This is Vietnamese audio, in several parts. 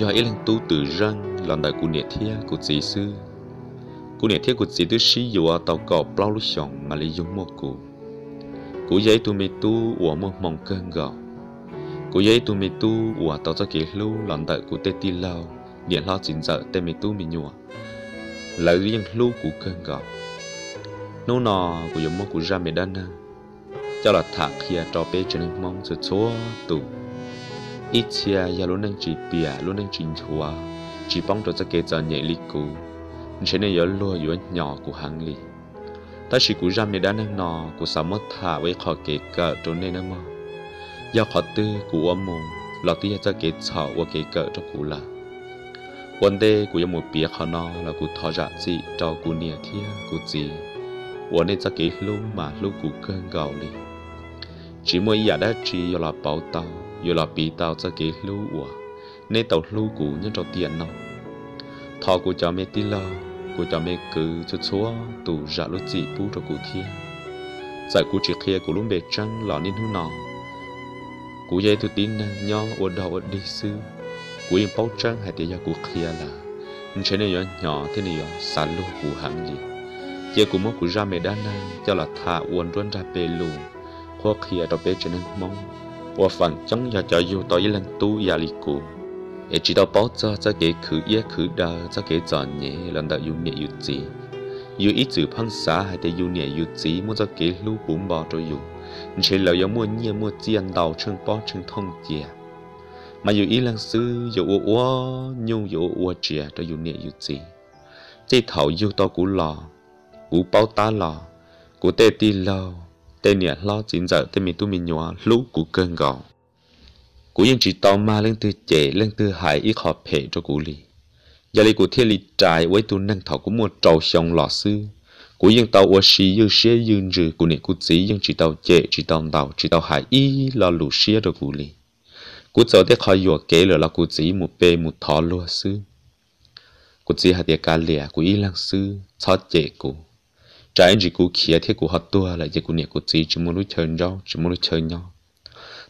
giờ ít lên tu từ răng lần đại cụ nhiệt thiết của dì sư cụ nhiệt thiết của dì tư sĩ dù ở tàu cỏ bao lúc chọn mà lấy dùng một cụ của giấy tu mi tu của một mong cơn gạo cụ giấy tu mi tu của tàu cho kỹ lưu lần đại cụ tê ti lao điện lo chính dở tê mi tu mi nhua, lấy riêng lưu của cơn gạo nô nò của giống một cụ ra mi đan cho là thạc khi trò bê cho nên mong sự chúa tụ ít giờ luôn luôn đang đang chỉ 一切也都能去变，都能清楚啊！chỉ bóng cho cái giờ nhảy lý cũ nên nên nhớ lo yếu nhỏ của hàng lì. ta chỉ cú ra mẹ đã năng nọ của sao mất thả với khó kể cỡ cho nên nó mà do khó tư của ông mù là tí cho cái sợ và cái cỡ cho cú là vấn đề của một bia khó nọ là cú thọ ra gì cho cú nia thia cú gì vấn nên cho cái lúc mà lúc cú cơn gạo đi chỉ mỗi giờ đã chỉ là bảo tao dù là bị tao cho cái lưu của nên tàu lưu cũ nhân cho tiền nào thọ của cháu mẹ tí lo của cháu mẹ cứ chút xóa tù ra lúc chị bu cho cụ kia giải cụ chỉ kia của lúc bề trăng lọ nên hư nọ cụ dây tôi tin nho ở đầu ở đi sư cụ yên bao trăng hay tiền gia cụ kia là chế này nhỏ nhỏ thế này nhỏ xa lũ cụ hàng gì chế cụ mốt của ra mẹ đa na cho là thả uốn luôn ra bề lù khó kia đó bề cho nên mong 我反正也就要到一 lần tu ya li ku e chỉ đạo bảo cho cho cái khử ye khử đa cho cái chọn nhẹ lần đầu yêu nhẹ yêu chỉ yêu ít chữ phăng hay để yêu nhẹ yêu chỉ muốn cho cái lũ bùm bò cho chỉ là yêu nhẹ mua chỉ ăn đầu chân bó thông chè mà yêu ít lần sư yêu ô ô nhung cho yêu nhẹ yêu chỉ chỉ thảo yêu to cú lò cú bao ta lò cú tê ti lâu tên nè lo chín giờ tên mình tu mình nhỏ lũ của cơn gò cú yên chỉ tàu ma lên từ chế lên từ hải ít họ phê cho cú lì giờ lì của thiên lì trại với tu năng thảo của mua trầu xong lọ sư cú yên tàu ở xí yêu xe yên rừ cú nè cú chỉ yên chỉ tàu chế chỉ tàu tàu chỉ tàu hải y lo lũ xe cho cú lì cú cháu để khỏi vừa kế rồi là cú chỉ một bề một thọ lúa sư cú chỉ hạt địa cà lẻ cú y lăng sư cho chế cú trái chỉ cú kia thế cú hot tua lại chỉ cú nhẹ cú chỉ chỉ muốn lúc chơi nhau chỉ muốn lúc chơi nhau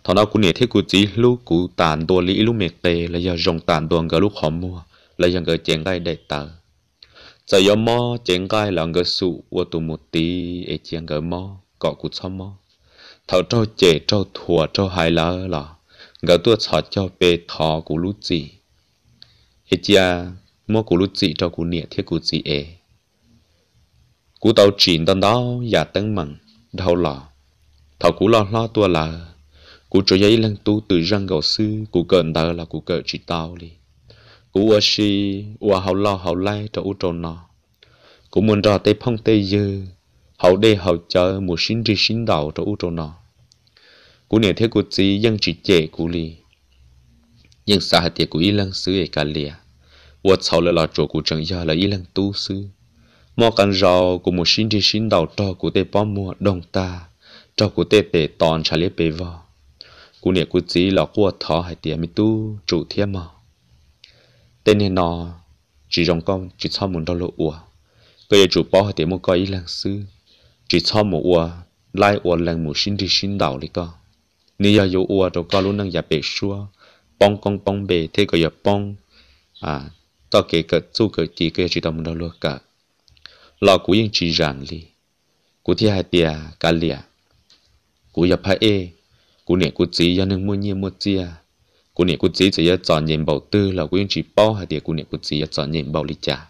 thằng nào cũng nhẹ thế cú chỉ lúc cú tàn tua lý lúc mệt tê lại giờ dùng tàn tua gỡ lúc khó mua lại giờ gỡ chèn gai đầy tờ giờ giờ mò chèn gai là gỡ sụ của tụ một tí ấy chèn gỡ mò cọ cú sao mò thằng trâu chè trâu thua trâu hai lá là gỡ tua sợ cho bê thò của lúc gì ấy chia mò của lúc gì trâu cú nhẹ thế cú gì ấy cú tàu chìm đón đó và tấn mặn đau lò, thầu cú lo lo tua là cú cho giấy lăng tu từ răng gầu sư cú cần đờ là cú cờ chỉ tao đi cú ở si ua hậu lo hậu lai cho u tròn nó cú muốn ra tây phong tây dư hậu đê hậu chờ một sinh ri sinh đạo cho u tròn nó cú nể thế cú chỉ dân chỉ chệ cú li nhưng xa hạt tiệt cú y lăng sư ấy cả lìa ua sau lại là chỗ cú chẳng giờ là y lăng tu sư mò cần rào của một sinh trên sinh đầu trò của tê bó mua đông ta trò của tê tê toàn trả lễ bề vò cú nè cú chỉ là cua thọ hay tiền mi tu chủ thiên mà tên này nọ chỉ trong con chỉ cho muốn đau lộ ủa bây giờ chủ bó hay tiền mua coi ý lăng sư chỉ cho một ủa lai ủa lăng một sinh trên sinh đầu đấy co, nếu giờ yếu ủa đâu có luôn năng giả bể xua bong con bong bề thế có giờ bong à tao kể cả chú kể chỉ kể chỉ tao muốn đau lộ cả lò cú yên chỉ rạn li cú thi hai tia cá lìa cú nhập hai e cú nè cú chỉ cho nương mua nhia mua chia cú nè cú chỉ chỉ cho chọn nhìn bảo tư là cú yên chỉ bao hai tia cú nè cú chỉ cho chọn nhìn bảo li trả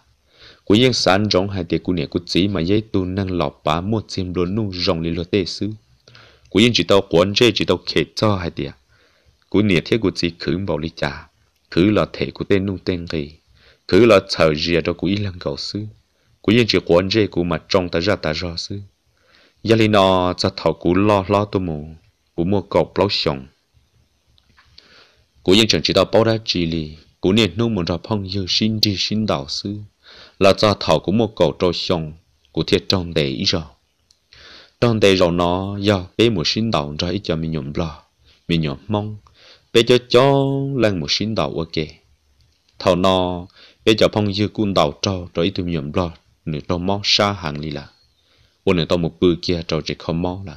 cú yên sán rong hai tia cú nè cú chỉ mà dây tu năng lọp bá mua chim luôn nu rong li lo tê sư cú yên chỉ tao quan chế chỉ tao khệt cho hai tia cú nè thiết cú chỉ khử bảo li trả khử là thể cú tên nu tên gì khử là chờ gì đó cú yên lăng cầu sư cú yên chỉ quán dê cú mà trong ta ra ta ra sư gia li nó cho thảo cú lo lo tu mù cú mua cọc lâu sòng cú yên chẳng chỉ đạo bảo đa chỉ li cú niệm nung muốn ra phong yêu xin đi xin đạo sư là cho thảo cú mua cọc trâu sòng cú thiệt trong đầy ý rồi trong đầy rồi nó do bé một xin đạo ra ít cho mình nhộm lo mình nhộm mong bé cho cho lên một xin đạo ok thảo nó bé cho phong yêu cún đạo trâu rồi ít mình nhộm lo nửa tàu mò xa hàng lì là ô nửa tàu một bữa kia trâu chỉ không mò là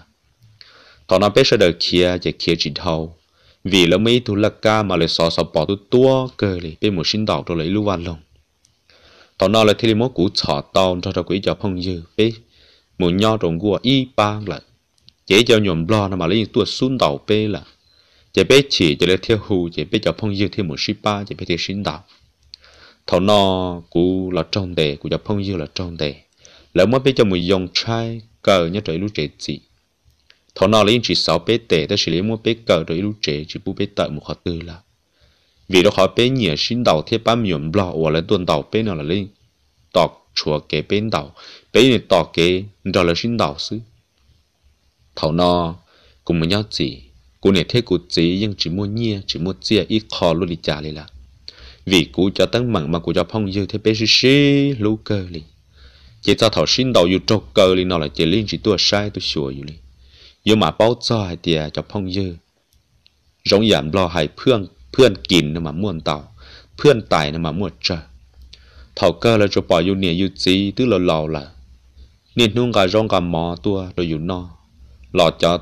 tàu nó biết sẽ đợi kia chỉ kia chỉ thâu vì là mấy thứ lạc ca mà lại xò xò bỏ tu tua cơ lì bên một sinh đạo rồi lấy lưu văn lông tàu nó là thêm một cú chọ tàu cho cho quỷ cho phong dư bé một nho trồng gua y ba là chỉ cho nhom lo mà lấy tua xuống đạo bé là chỉ biết chỉ cho lấy theo hù chỉ biết cho phong dư thêm một ship ba chỉ biết theo sinh đạo thọ no của là trong đề của dọc phong dư là trong đề lỡ mất biết cho mùi dòng trai cờ nhớ trời lúc trẻ gì thọ no lấy chỉ sáu bé tệ ta chỉ lấy mua bé cờ rồi lúc trẻ chỉ bu bé tợ một họ tư là vì đó họ bé nhiều sinh đầu thiết ba miệng blo hoặc là tuần đầu bé nào là lên tọc chùa kế bên đầu bé này tọc kế rồi là sinh đầu sư thọ no cùng với nhau gì cô này thế cô gì nhưng chỉ mua nhia chỉ mua chia ít khó luôn đi trả lại là vì cú cho tấn mặn mà cú cho phong dư thế bé xí xí lú cơ li chỉ cho thảo xin đầu dù trâu cơ li nó là chỉ liên chỉ tua sai tu sửa dù li dù mà bao cho hai tia cho phong dư giống giảm lo hai phương phương kín nó mà muôn tàu phương tài nó mà muôn trời thảo cơ là cho bỏ dù nè dù gì tức là lò là nè nung cả rong cả mò tua rồi dù no lò cho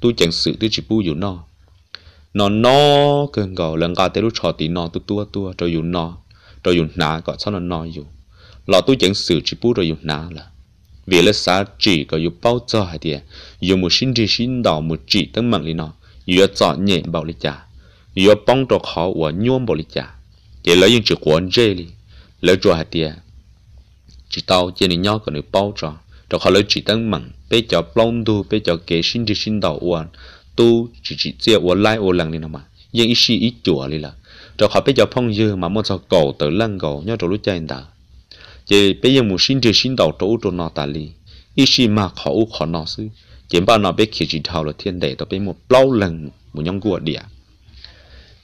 tu chẳng sự tu chỉ bu dù no nó nó cần gò lần gà tới lúc cho tí nó tu tua tua rồi dùng nó rồi dùng nà có sao nó nó dùng lọ tôi chẳng xử chỉ bút rồi dùng nà là vì là xã chỉ có dùng bao giờ hay thì dùng một sinh chỉ sinh đỏ một chỉ tăng mạnh lý nó vừa chọn nhẹ bảo lý trả vừa bong trò khó của nhuộm bảo lý trả chỉ lấy những chữ quán dê đi lấy rồi hay thì chỉ tao chỉ nên nhau có được bao trò trò khó lấy chỉ tăng mạnh bây giờ plong đu bây giờ kế sinh chỉ sinh đỏ uan tu chỉ chỉ chia ô lai ô lần mà nhưng ít xí ít chùa đi là rồi họ bây giờ phong dư mà muốn sao cầu tới lăng cầu nhớ rồi lúc chơi ta chỉ bây giờ muốn xin thì xin đầu chỗ chỗ nó ta đi ít xí mà họ u họ nó xứ chỉ bao nó biết chỉ thầu là thiên đệ tao biết một lâu lần một nhóm của địa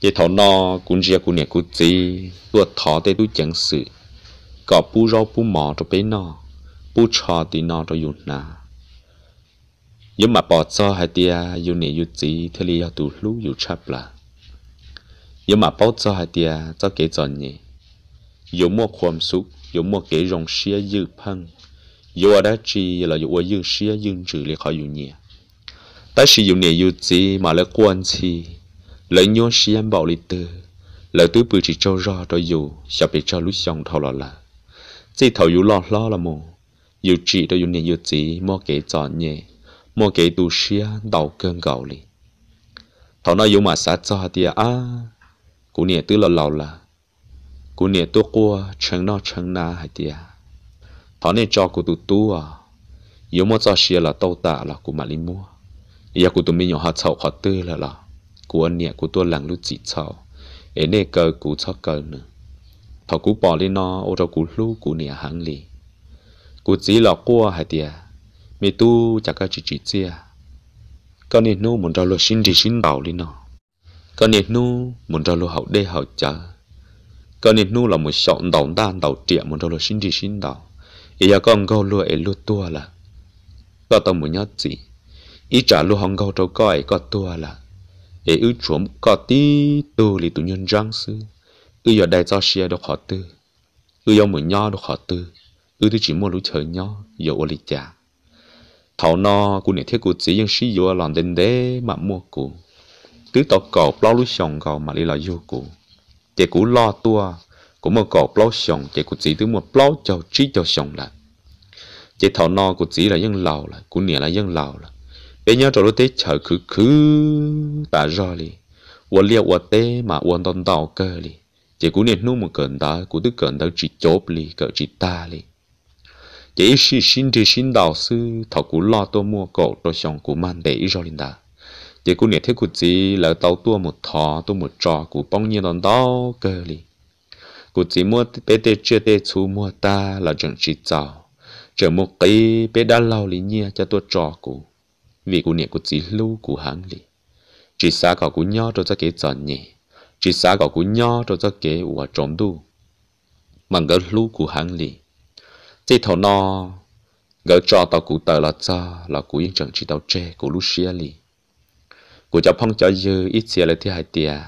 chỉ thầu nó cũng chia cũng nhẹ cũng gì tuột thọ tới tu chẳng sự có bu rau bu mò cho bên nó bu trò thì nó cho dùng nào nhưng mà bỏ cho hai tia yêu nị yêu chỉ thế li tụ lú yêu chấp là nhưng mà bỏ cho hai tia cho kế chọn nhỉ yêu mua ความสุข yêu mua kế rong xia yêu phăng yêu ở đó chỉ là yêu yêu xia yêu chữ li khỏi yêu nhỉ ta sử yêu nị yêu chỉ mà lấy quan chi lấy nhau xia bảo li tư lấy tư bự chỉ cho ra cho yêu sẽ bị cho lúc xong thầu là chỉ thầu yêu lo lo là mù yêu chỉ cho yêu nị yêu chỉ mua kế chọn nhỉ đầu gạo 莫给都是啊，到更高哩。thọ nó dùng mà sát cho thì à, cú nè tứ là lâu là, cú nè tu qua chẳng nó chẳng na hay thì à, nè cho cú tu tu à, dùng mà cho xia là tàu tạ là cú mà đi mua, giờ cú tụi mình nhỏ hạt sầu hạt tươi là là, cú anh nè cú tu lằng lúc chỉ sầu, ấy nè cơ cú cho cơ nữa, thọ cú bỏ đi nó ô cho cú lu cú nè hàng li, cú chỉ là qua hay thì à mẹ tu chắc có chỉ chỉ chia con nè nu muốn cho lo xin thì xin bảo đi nó con nè nu muốn cho lo học đây học chả con nè nu là một sọn đầu đan đầu tiệm muốn cho lo xin thì xin đầu ý giờ con gấu lo ấy lo tua là có tao muốn nhớ gì ý trả lo hàng gấu cho coi có tua là ấy ư chuộng có tí tu lì tụ nhân răng sư ư giờ đây cho xe được họ tư ư giờ muốn nhớ được họ tư ư thì chỉ muốn lũ chơi nhớ giờ ô lì chả thảo nó cũng nhận thấy của chỉ những sự dụ làm đến đế mà mua cụ tứ tàu cầu bao lúc sòng cầu mà đi là vô cụ chỉ cũ lo tua cũng một cầu bao sòng chỉ cụ chỉ tứ một bao chầu trí chầu sòng là chỉ thảo no của chỉ là những lâu là cũng nghĩa là những lâu là bây giờ trò lúc thế chờ cứ cứ ta rồi đi và liệu và tê mà quan tâm tàu cơ đi chỉ cũng nên nuôi một cơn ta cũng tức cơn ta chỉ chốt đi cỡ chỉ ta đi chỉ xin xin chỉ xin đạo sư thọ cú lo tôi mua cổ tôi xong cú mang để rồi linh đã chỉ cú niệm thế cú chỉ là tàu tua một thọ tôi một trò cú bông nhiên đòn đó cơ li cú chỉ mua bé tê chưa tê chú mua ta là chẳng chỉ giàu chờ mua cái bé đã lâu lý nhia cho tôi trò cú vì cú niệm cú chỉ lưu cú hàng li chỉ xa cậu cú nhau cho cho kế chọn nhẹ, chỉ xa cậu cú nhau cho cho kế ủa trộm đu mà ngỡ lưu cú hàng li thì thầu nó gỡ cho tao cụ tờ là cho là cụ yên trận chỉ tao chê cụ Lucia lì cụ cháu phong cho dư ít xìa lại thi hai tìa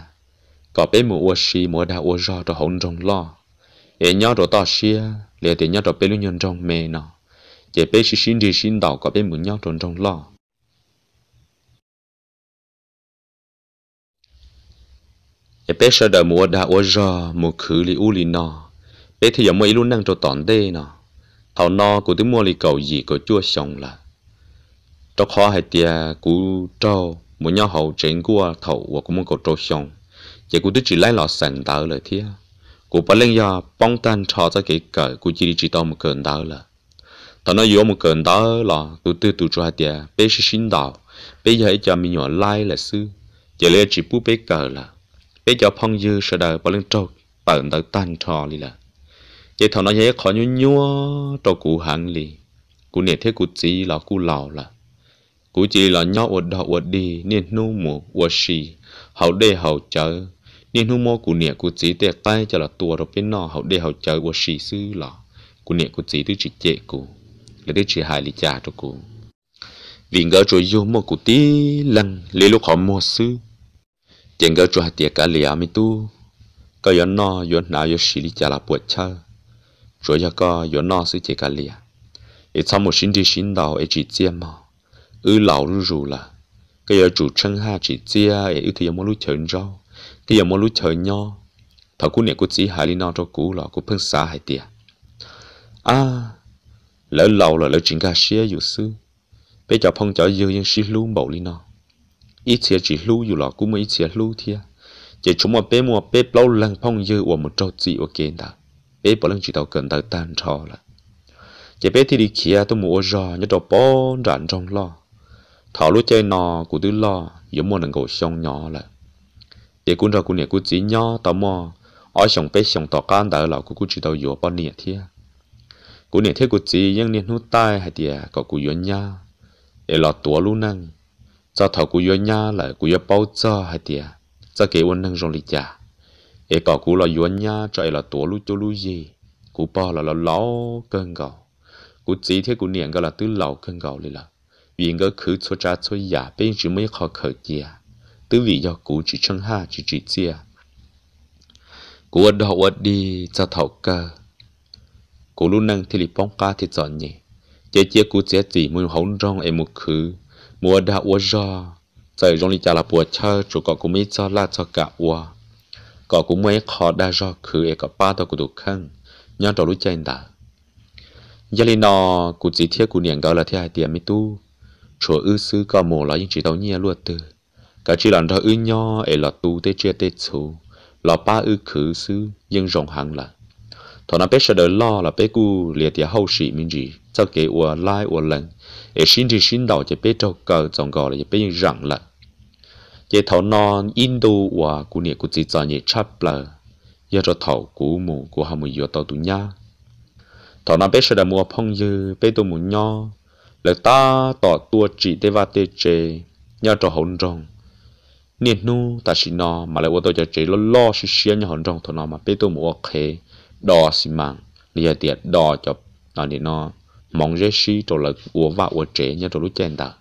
có bé mù ua xì mùa đa ua rò cho hôn rồng lo ế nhó rồi tao xìa lìa thì nhó rồi bé lưu nhân rồng mê nó chế bé xì xin đi xin đảo có bé mù nhó rồi rồng lo ế bé sợ đời mùa đa ua rò mù khử lì u lì nó bé thì giờ mới luôn năng cho tòn đê nó thảo no của tiếng mua li cầu gì của chua xong là trong khó hay tia cú cho một nhau hậu trên của thầu và cũng muốn cầu trâu xong chỉ cú chỉ lấy lọ sẵn tờ lời thia cú bà lên do bóng tan cho cho cái cờ cú chỉ đi chỉ tao một cơn tờ là thảo nó yếu một cơn tờ là cú tư tụ cho hai tia bé sẽ sinh đạo, bé giờ cho mình nhỏ lai là sư chỉ lấy chỉ bú bé cỡ là bé cho phong dư sợ đời bà lên trâu bận tới tan cho đi là vậy thằng nó vậy khó nhu nhu cho cụ hàng lì cụ nè thế cụ chỉ là cụ lão là cụ chỉ là nhau ở đó ở đi nên nu mù ở xì hậu đề hậu chờ, nên nu mò cụ nè cụ chỉ tè tay cho là tua rồi bên nọ hậu đề hậu chờ ở xì sư là cụ nè cụ chỉ thứ chỉ chệ cụ là thứ chỉ hại lì cha cho cụ vì ngỡ cho yêu mò cụ tí lăng lấy lúc họ mò sư tiền ngỡ rồi tiệt cả liam mi tu cái yon nọ yon nào yon xì lì cha là buộc chơi rồi giờ có giờ nó sẽ chỉ cả lìa ít sau một sinh đi xin đầu ấy chỉ chia mà ư lão rú rú là cái giờ chủ chân ha chỉ chia ấy ư thì giờ mua lúa chởn rau thì giờ mua lúa chởn nho thằng cú này cú chỉ hại đi nó cho cú lọ cú phân xả hại tiệt à lỡ lâu là lỡ chuyện cả xía dù sư bây giờ phong chở dư nhưng xí lưu bầu đi nó ít xía chỉ lưu dù lọ cú mới ít xía lưu thiệt chỉ chúng mà bé mua bé lâu lần phong dư của một trâu chỉ của kia đó bé bỏ lăng chỉ tàu cần tàu tan trò là chỉ bé thì đi kia tôi mua rò nhớ tàu bó rạn trong lo thảo lúa chơi nò của tôi lo giống mua nằng gỗ xong nhỏ là để cũng ra cũng nhẹ cũng chỉ nhỏ tao mò ở xong bé xong tàu can đã lão của cũng chỉ tàu dừa bao nhẹ thế cũng nhẹ thế cũng chỉ nhưng nhẹ nút tai hay tiề có cũng yến nhá để lọt tua luôn năng cho thảo cũng yến nhá là cũng yến bao cho hay tiề cho cái quân năng rong lịch chả cái cỏ cú là yuan nhá chạy là tổ lu cho lu gì cú bò là là lão cơn gạo cú chỉ thế cú niệm gọi là tứ lão cơn gạo liền là vì cái khứ cho cha cho giả bên chỉ mới khó khởi chia tứ vì do cú chỉ chân ha chỉ chỉ chia cú ở đâu ở đi cho thầu cơ cú luôn năng thì lì bóng cá thì chọn nhỉ chế chế cú chế chỉ mùi hóng rong em một khứ mua đã uo do trời rong lì chả là bùa chơi chủ có cú mới cho la cho cả uo có cũng mấy khó đa do khử e có ba tao cụ tụ khăn nhau trò lũ chen đã gia đình nó cụ chỉ thiết cụ niệm gọi là thế hai tiền mới tu chỗ ư sư có mồ là những chỉ tao nhia luôn từ cả chỉ lần đó ư nhò, ấy là tu tê chia tê chú là ba ư khử sư nhưng rộng hàng là thọ nó bé sợ đỡ lo là bé cụ liệt tiền hậu sĩ mình gì sau kế ua lai ua lần ấy xin thì xin đầu chỉ bé trâu cờ dòng gò là chỉ bé rẳng là chế thầu non in Indo và cụ niệm cụ chỉ cho nhẹ chắp chapler giờ cho thầu cụ mù cụ hàm mù giờ tàu tu nhá thầu nó bé sẽ đã mua phong dư bé tụ mù nho là ta tỏ tua chỉ tê va tê chế nhớ cho hồn rồng niên nu ta chỉ nó mà lại ô tô cho chế lo lo xí xí nhớ hồn rồng thầu nó mà bé tụ mù ok đò xi mạng lìa tiệt đò cho nó để nó mong dễ xí cho là uống và uống chế nhớ cho lúc chen ta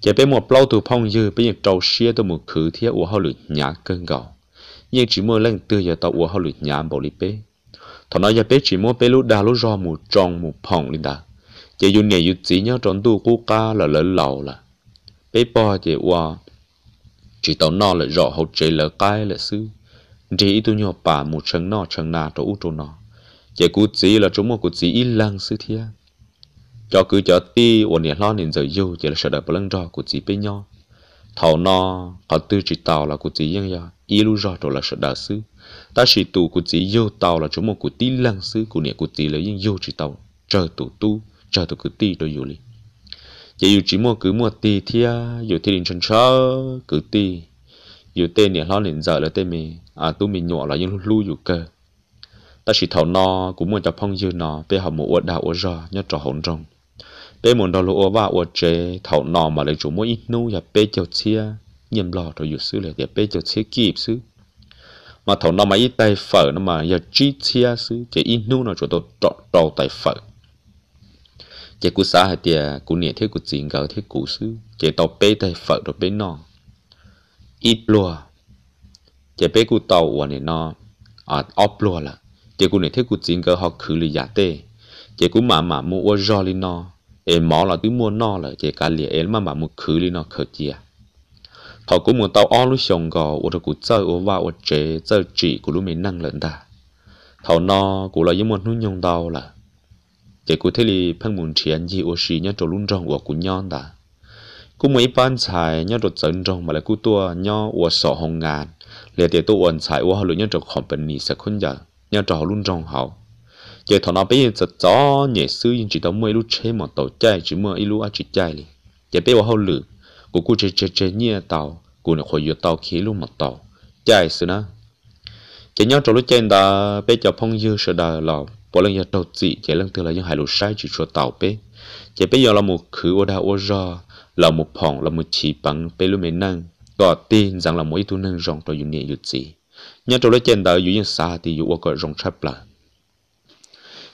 chế bên một lâu từ phong dư bên những trâu xia từ một khứ thiết uống hậu lụy nhá cơn gạo nhưng chỉ mua lần từ giờ tàu uống hậu lụy nhá bảo lý bế thọ nói giờ bé chỉ mua bé lúc đa lúc do một tròn một phong lên đà chế dù nhẹ dù chỉ nhớ tròn tu cú ca là lớn lầu là bé bỏ chế uống chỉ tàu nọ là rõ hậu chế lỡ cái là sư chỉ tu nhỏ bà một chân nọ chân nà cho út trâu nọ chế cú chỉ là chúng một cú chỉ ít lăng sư thiên cho cứ cho ti ổn nhẹ lo nên giờ yêu chỉ là sợ đợi bao lần rò của chị bên nhau thảo no thảo tư chỉ tàu là của chị yên ya y lu rò rồi là sợ đợi sư ta chỉ tù của chị yêu tàu là chúng một của ti lăng sư của nhẹ của chị là yên yêu chỉ tàu chờ tù tu chờ tù cứ ti rồi yêu li chỉ yêu chỉ mua cứ mua ti thia yêu thi đình chân chớ cứ ti yêu tên nhẹ lo nên giờ là tên mình à tu mình nhỏ là yên lu lu yêu cơ ta chỉ thảo no cũng muốn cho phong dư nó về học một uất đạo uất rò nhớ trò hỗn rồng bé muốn đào lúa và ở chế thầu nọ mà lấy chủ mỗi ít nu và bé chèo chia nhầm lò rồi dụ sư lại để bé chèo chia kịp sư mà thầu nọ mà ít tay phở nó mà giờ chi chia sư chế ít nu nó chỗ tôi trọ trọ tay phở chế cú xã hay tiề cú nhẹ thế cú chín gạo thế cú sư chế tàu bé tay phở rồi bé nọ ít lúa chế bé cú tàu ở này nọ à ốp lúa là chế cú nhẹ thế cú chín gạo họ khử lì giả tê chế cú mà mà mua ở rò lì nọ em mỏ là tí mua no là chỉ cả lìa em mà mà một khứ đi nó khử chia họ cũng muốn tao o lúc xong gò ô tô cũng chơi ô vào ô chế chơi chỉ của lúc mình năng lận ta thảo no cũng là những món nuôi nhung tao là chỉ cũng thế là phân muốn chiến gì ô xí nhá trộn luôn rong của cũng nhon ta cũng mấy ban xài nhá trộn trần rong mà lại cũng tua nhau ô sọ hồng ngàn liền để tôi ổn xài ô họ lựa nhá trộn khỏi bệnh nỉ sẽ không giờ nhá trộn luôn rong hậu giờ thằng nó bây giờ sợ chó nhẹ sư nhưng chỉ đóng mây lúc chế mà tàu chạy chỉ mơ ít lúc ăn chỉ chạy đi giờ bây giờ hậu lử của cô chơi chơi chơi nhẹ tàu của nó khỏi yếu tàu khí lúc mà tàu chạy sư na chỉ nhau trong lúc chạy đã bây giờ phong dư sợ đà lào bỏ lần giờ đầu dị chỉ lần từ là những hải lục sai chỉ cho tàu bé chỉ bây giờ là một khứ ô đa ô ra là một phòng là một chỉ bằng bây lúc mấy năng có tin rằng là mỗi tu năng rong cho dù nhẹ dù gì nhau trong lúc chạy đã dù những xa thì dù ô gọi rong chấp lại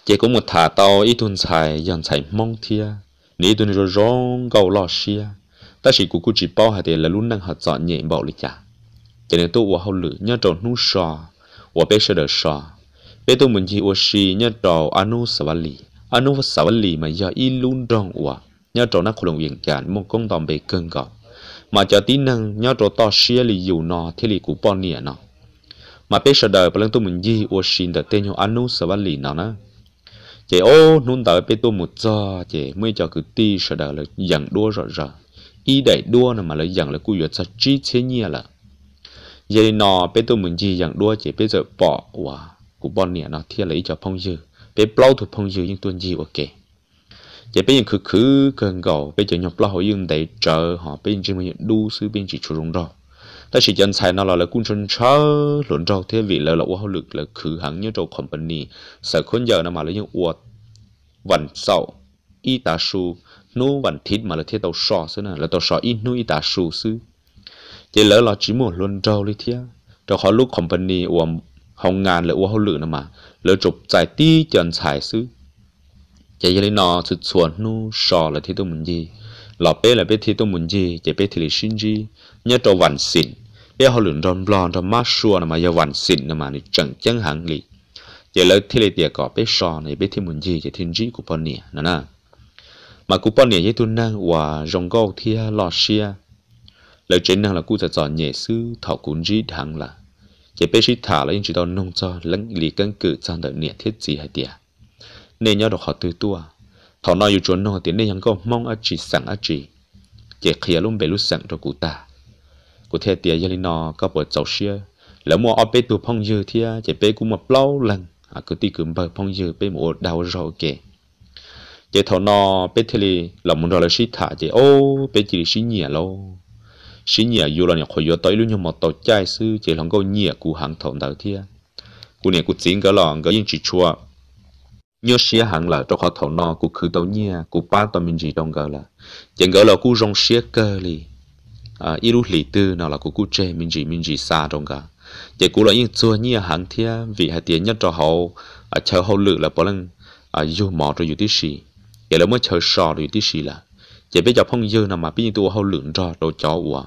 chỉ có một thả tàu ít tuần xài dần xài mong thia nếu tuần rồi rong cầu lo xia ta chỉ cố chỉ bảo hạt tiền là luôn đang hạt dọn nhẹ bảo lịch chả cho nên tôi hậu lử nhớ tròn nu sò và bé sợ đỡ sò bé tôi muốn chỉ ô xì nhớ trò anu savali anu savali mà giờ ít luôn rong và nhớ trò nó khổ động viện cản một công tòng bề cơn gạo mà cho tí năng nhớ trò to xia lì dù nó thế lì cố bao nhẹ nó mà bé sợ đời, bà lưng tôi mình gì ô xin đỡ tên nhau anu savali nó nè chị ô nôn tới bên tôi một giờ chị mới cho cứ ti sợ đỡ là dặn đua rõ rồi ý đẩy đua là mà lại dặn là cứ yết sao chi thế nhia à là vậy nọ bên tôi muốn gì dặn đua chị bây giờ bỏ quả cú bọn nè nó thiên lấy cho phong dư bên bao thuộc phong dư nhưng tuân gì ok chị bây giờ cứ cứ cần cầu bây giờ nhập lo họ nhưng để chờ họ bên trên mình đu sư bên chỉ chủ rung rồi ต่ฉียันใช่นาเราเลยกุญชนเช่าหลุนจอกเทวีแล้วเราว่าหลึกเลยคือหางเงี้ยโจคอมพานีสักคนเยอะนะมาแล้วยังอวดวันเสาร์อีตาชูนู้วันทิศมาแล้วเที่ยวชอซึ่งนะแล้ว่ัวชออีนูอีตาชูซึ่งจะเลือเราจิ้มห่หลุนจอกเลยเที่ยวจะขอลูกคอมพานีอวมห้องงานเลยว่าหลึกนะมาแล้วจบใจตีจันใช่ซึ่งจะยังเลยนอนสุดส่วนนู้ชอแล้วที่ตวองมึนยี่เราเป๋เลยเป๋ที่ตัวมุนจีจะเป๋ที่ลิชินจีเนี่ยตัววันสินเนี่ยเขาหลุนรอนบลอนทำมาชัวนะมาเยาวันสินนะมาในจังจังหังลีจะแล้วที่ลิเตียก่อเป้ชอนในเป๋ที่มุนจีจะทิ้งจีกุปนเนียนะนะมากุปนเนียยี่ตุนนงว่าจงก็ที่ลอเชียแล้วเจนนั่งละกูจะจอดเหยซื้อถอดกุญจีทางละจะเป้ชิดถ่าแล้วยังจะโดนนงจอดหลังลีกันเกิดจังเดือดเนี่ยเทียดจีให้เตียในยอดดอกหอตัวตัว thọ nói yêu chuẩn nó tiền đây hắn có mong ở chỉ sẵn ở chỉ chỉ khía luôn bể lúc sẵn cho cụ ta cụ thể tiền gia linh nó có bộ cháu xia lỡ mua ở bê tu phong dư thì chỉ bê cũng một lâu lần à cứ ti cứ bờ phong dư bê một đào rồi kì chỉ thọ nó bê thế li là muốn rồi là xí thả chỉ ô bê chỉ xí nhẹ lâu xí nhẹ dù là nhà khỏi vô tới luôn nhưng mà tàu trai sư chỉ lòng có nhẹ cụ hàng thọ đầu thì cụ này cụ chính cái lòng cái yên chỉ chua nhớ xía hẳn là cho họ thầu no của khứ tàu nhia của ba tàu mình gì đông gờ là chẳng gỡ là cú rong xía cơ li à ít lúc tư nào là của cú chê mình gì mình gì xa đông gờ chỉ cú là những chua nhia hẳn thia vì hai tiền nhất cho họ à chờ họ lự là bao lần à yêu mỏ rồi yêu tí xì vậy là mới chờ sò rồi yêu tí xì là chỉ biết cho phong dư nào mà biết giờ tôi họ lượng cho đồ chó ủa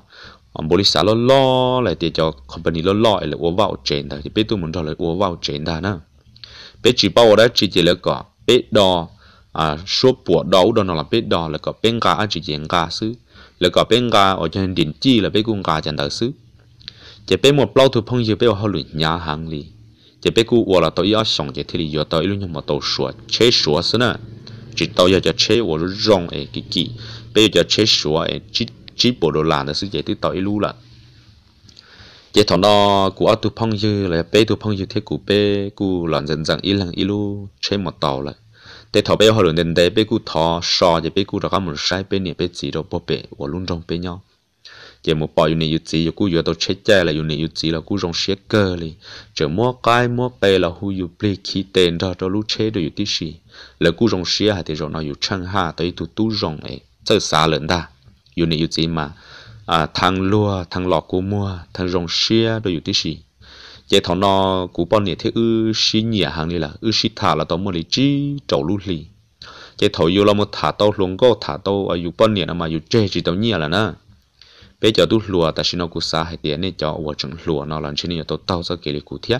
à, bố lý xã lo lo lại tiền cho company lo lo lại uống vào chén ta thì biết tôi muốn cho lại uống vào chén ta nữa bé chỉ bao đó chỉ chỉ là có bé đò à số bộ đấu đó nó là bé đò là có bé gà chỉ chỉ gà xứ là có bé gà ở trên điện chi là bé cũng gà chẳng đỡ xứ chỉ bé một bao thứ phong dự bé họ luyện nhà hàng li chỉ bé cũng vừa là tôi yêu sống chỉ thì lý do tôi luôn nhưng mà tôi sửa chế sửa xứ nè chỉ tôi giờ chế vừa rong ấy cái gì bây giờ chế sửa ấy chỉ chỉ bộ đồ làm là sự chỉ tôi luôn là chế thằng đó cú ở tu phong dư là bé tu phong dư thế cú bé cú lần dần dần ít lần ít lu trên một tàu lại để thọ bé họ lần đến đây bé cú thọ sò thì bé cú ra có một sai bé này bé chỉ đâu bố bé và luôn trong bé nhau chỉ một bao nhiêu này chỉ cú vừa đâu chết chơi là nhiêu này chỉ là cú trong xe cơ li chỉ mua cái mua bé là hu yêu ple khí tiền ra cho lúc chết được tí gì là cú trong xe thì rồi nó yêu chăng ha tới tu tu trong ấy chơi xa lần ta nhiêu này chỉ mà à thằng lúa thằng lọ cú mua thằng rồng xia đồ dụ tí xì chế thọ nó cú bọn nè thế ư xí nhỉ hàng này là ư xí thả là tao mua lý chi trầu lú lì chế thọ yêu là một thả tao luôn có thả tao ở dụ bọn nè mà dụ chế chỉ tao nhỉ là na bây giờ tôi lúa ta xin nó cú xa hay tiền này cho vợ chồng lúa nó làm trên này tao tao sẽ kể lại cụ thiết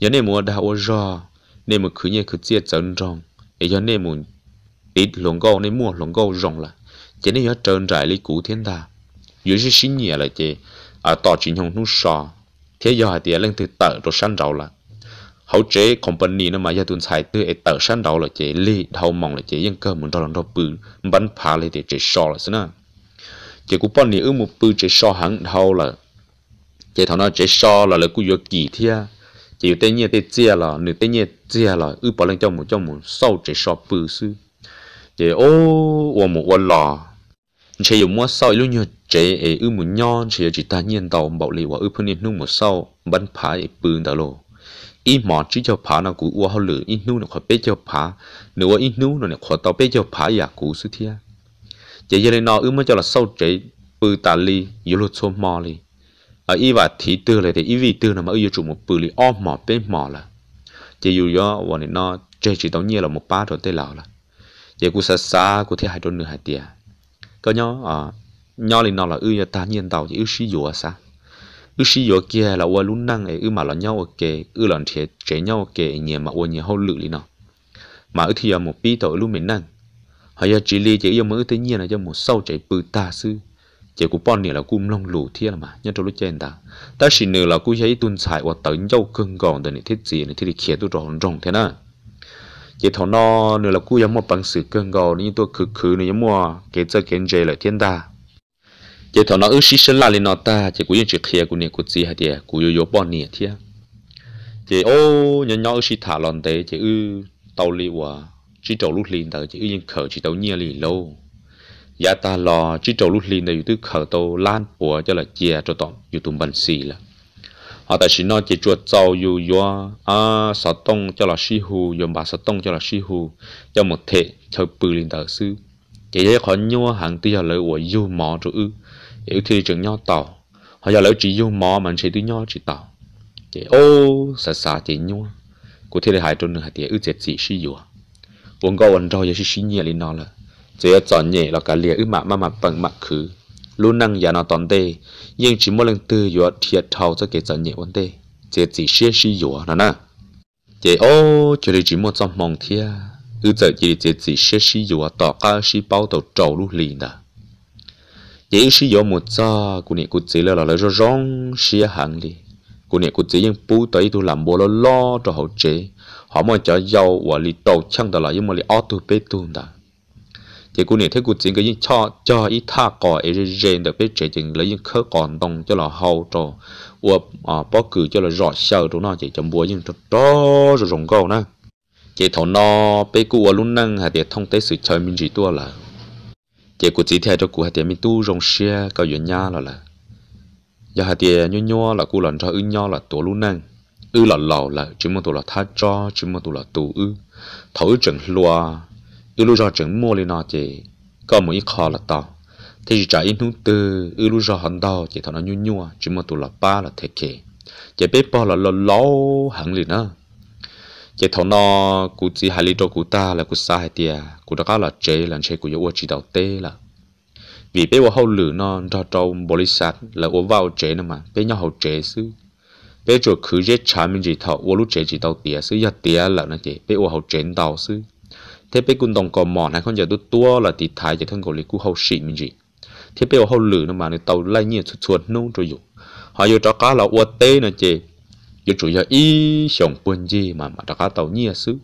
giờ này mua đã ô rồi nên mà cứ nhẹ cứ chết chân rong để cho nên muốn ít lồng gâu nên mua lồng gâu rong là chế này nó trơn trải lý cú thiên ta dưới cái sinh nhỉ là chị ở tỏ chính hồng nút sò thế giờ hai tiền từ tờ rồi săn đầu là hậu chế company nó mà gia tuần xài từ tờ săn đầu là chị li đầu mong là chị dân cơ muốn đó là bự bắn phá lên để chị sò là xí chị cũng bọn này ư một bự chị sò hẳn đầu là chị thằng nó chị sò là lời cũng vô kỳ thế chỉ tên nhiên tên chia là nữ tên nhiên chia là ư bảo lên trong một trong một sau chỉ so bự sư chỉ ô ô một ô lò chỉ dùng mua sau lúc như chế ấy ư muốn nhon chỉ chỉ ta nhiên tàu bảo lì và ư phân nhiên nung một sau bắn phá ấy bươn tàu lô ít mỏ chỉ cho phá nào cú uo hao lử ít nu nó khỏi bê cho phá nếu ít nu nó khỏi tàu bê cho phá giả à, cú sư thia chế giờ này nó ư mới cho là sau chế bư ta lì yếu lột số mò lì ở ít và thí tư này thì ít vị tư là mà ư yếu chủ một bư lì om mỏ bê mỏ là chế dù do và này nó chế chỉ tàu nhiên là một ba rồi tê lão là chế cú xa xa cú thế hai đôi nửa hai tiền có nhau à ờ, nhau thì nó là ư ta nhiên tàu chỉ ư sĩ dùa sa ư sĩ dùa kia là qua luôn năng ấy ư mà là nhau ok ư là trẻ chế nhau ok nhẹ mà qua nhẹ hậu lự lì nó mà ư thì một pi tàu lúc mình năng hay là chỉ lì chỉ yêu mà ư tự nhiên là cho một sâu chạy bự ta sư chỉ của bọn này là cung long lù thiệt mà nhớ cho lúc trên ta ta chỉ nữa là cũng thấy tuân xài và tấn dâu cương gòn để thiết gì để thiết kia tôi rồi rồng thế nào cái thằng nó nữa là cú giống một bằng sự cơn gò nên tôi khử khử nữa giống mua cái chơi cái chơi lại thiên ta cái thằng nó ước sĩ sinh lại nó ta chỉ cú yên chỉ thiệt cú này cú gì hay thiệt cú yếu yếu bọn nè thiệt chỉ ô nhỏ nhỏ ước sĩ thả lòn đấy chỉ ư tàu li hòa chỉ trầu lúc liền tới chỉ ư yên khởi chỉ tàu nhia lì lâu giá ta lò chỉ trầu lúc liền tới tư khởi tàu lan của cho là chia cho tụm bằng xì là họ tại chỉ nói chỉ chuột trâu dù do à sợ tông cho là si hù dùng bà sợ tông cho là si hù cho một thể cho bự lên đời sư chỉ thấy khó nhua hàng tí họ lấy của yêu mỏ rồi ư yếu thì trường nhau tàu họ giờ lấy chỉ yêu mỏ mà chỉ tí nhau chỉ tàu chỉ ô sợ sợ chỉ nhua cụ thể hải trôn tuần nữa thì ư chết chỉ si dù vốn có vốn rau giờ si si nhẹ lên nó là chỉ chọn nhẹ là cả lìa ư mà mà mà bằng mặt khứ luôn năng giả nó tòn tê nhưng chỉ một lần tư dọa thiệt thầu cho cái trận nhẹ vấn tê chế chỉ xế xí dọa nó nè chế ô chế đi chỉ một trong mong thia ư giờ chỉ chế chỉ xế xí dọa tỏ ca xí bao tàu trâu lúc lì nà, chế xí dọa một cho cụ nè cụ chế là lời rõ rong xí hàng lì cụ nè cụ chế nhưng bú tới tu làm bộ lo lo cho hậu chế họ mà cho giàu và lì tàu chăng đó là nhưng mà lì ô tu bê tu nà chỉ cũng niệm thấy cũng chỉ cái cho cho ít tha cỏ ấy rèn được biết trẻ chừng lấy những khớ còn đồng cho là hậu trò uộp à bó cử cho là rõ sờ đúng nó chỉ chấm búa nhưng đó rồi rồng câu nè chỉ thọ nó bé cụ ở luôn năng hạt tiệt thông tế sự trời mình chỉ tua là chỉ cụ chỉ theo cho cụ hạt tiệt mình tu rồng xe cầu duyên nha là là giờ hạt tiệt nho nho là cụ lần cho ư nho là tổ luôn năng ư là lầu là chỉ muốn tổ là tha cho chỉ muốn tổ là tù ư thấu chừng loa ư lu rò chừng mua lên nọ chị có một ít khó là to thế chỉ trả ít nút từ ư ừ, lu rò hẳn đau chị thằng nó nhu nhua chỉ một tụ là ba là thế kệ. chị bé bao là lo lo hẳn liền á chị thằng nó cụ chỉ hai lý cho cụ ta là cụ sai hai tia cụ đã là chế là chế cụ yêu chỉ đầu tê là vì bé vào hậu lử nó cho trong bồ lý sạt là uống vào chế nữa mà bé nhau hậu chế sư, bé chỗ cứ giết chả mình chỉ thọ uống lúc chế chỉ đầu tía sư, giặt tía là nó chế, bé uống hậu chế đầu sư thế bây cũng đồng có mỏ này không giờ tôi tua là thì thái chỉ thân cổ lý cú hậu sĩ mình gì thế bây hậu lử nó mà nó tàu lai nhiên xuất xuất nung rồi dùng họ yêu cho cá là uo tê nó chị yêu chủ yếu ý sống quân gì mà mà cho cá tàu nhiên xứ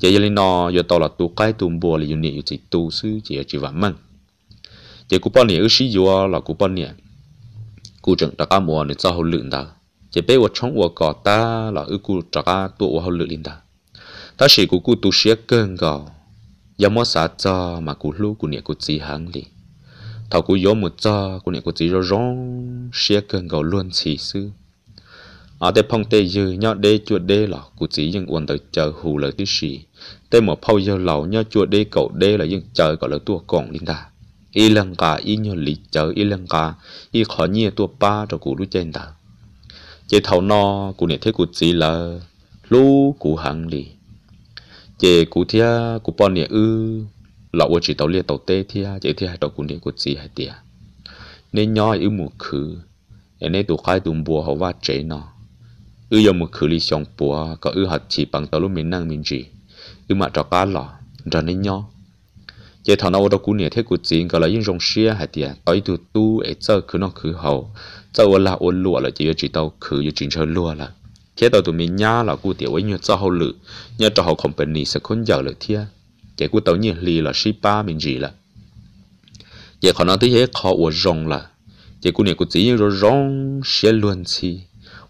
chỉ yêu lên nó yêu tàu là tu cái tu bùa là yêu niệm yêu chỉ tu xứ chỉ chỉ vạn mang chỉ cú bao niệm ước sĩ yêu là cú bao niệm cú chẳng cho cá mùa nó cho hậu lử ta chỉ bây uo trong uo cỏ ta là ước cú cho cá tu uo hậu lử lên ta ta chỉ cú cú tu sĩ cơn gò giờ mua sả cho mà cú lú cú nè cú chỉ hàng đi thầu cú gió một cho cú nè cú chỉ rồi rong xe cơn gầu luôn chỉ sư ở đây phong tê dư nhớ đê chuột đê lọ cú chỉ dân quần tới chờ hù lời tí xì tê một phao giờ lầu nhớ chuột đê cậu đê là dân chờ gọi là tua còn linh đà y lần cả y nhớ lý chờ y lần cả y khó nhia tua ba cho cú lú trên đà chế thầu no cú nè thấy cú chỉ là lú cú hằng đi chế cụ thia cụ bòn nè ư lọ qua chỉ tàu liệt tàu tê thia chế thia tàu cụ nè cụ gì hai tia nên nhỏ ư mù khứ em nên tụ khai tụ bùa hậu vát chế nó ư giờ mù khứ li xong bùa có ư hạt chỉ bằng tàu lúc mình năng mình gì ư mà trò cá lọ rồi nên nhỏ chế thằng nào đó cụ nè thế cụ gì có là yên rong xia hai tia tới tụ tu ấy e chơi khứ nó khứ hậu chơi giờ là ôn lụa là chỉ chỉ tàu khứ chỉ chơi lụa là chế tàu tụi mình nhá là cụ tiểu ấy nhiều cho hậu lự nhớ cho hậu company sẽ khôn giờ lực thia kể cụ tàu nhiều lì là ship ba mình gì là chế khó nói thế hệ khó uổng rong là chế cụ này cụ chỉ như rong sẽ luôn chi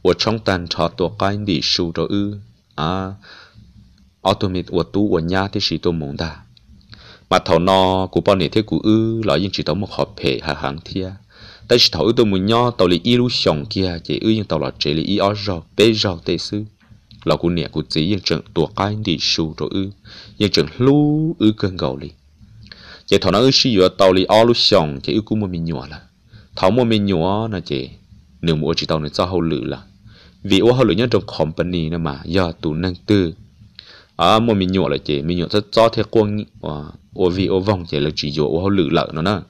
uổng trong tàn trò tổ cái đi sưu đó ư à automate uổng tu uổng nhá thế chỉ tôi muốn ta mà thầu no cụ bao này thế cụ ư là những chỉ tàu một hộp hệ hàng hàng thia tới thổi tôi muốn nho tàu lì illusion kia chỉ ư nhưng tàu là chỉ lấy yêu ở rồi bê rồi thế sự là cụ nè cụ chỉ nhưng trường tuột cái đi su rồi ư nhưng trường lú ư cơn gầu lì chỉ thọ nó ư sử dụng tàu lì illusion chỉ ư cũng mua mình nhọ là thảo mua mình nhọ là chỉ nếu mua chỉ tàu này cho hậu lự là vì ô hậu lự nhất trong company nữa mà do tụ năng tư à mua mình nhọ là chỉ mình nhọ cho cho thế quân ô vì ô vòng chỉ là chỉ dụ ô hậu lự lợ nó nữa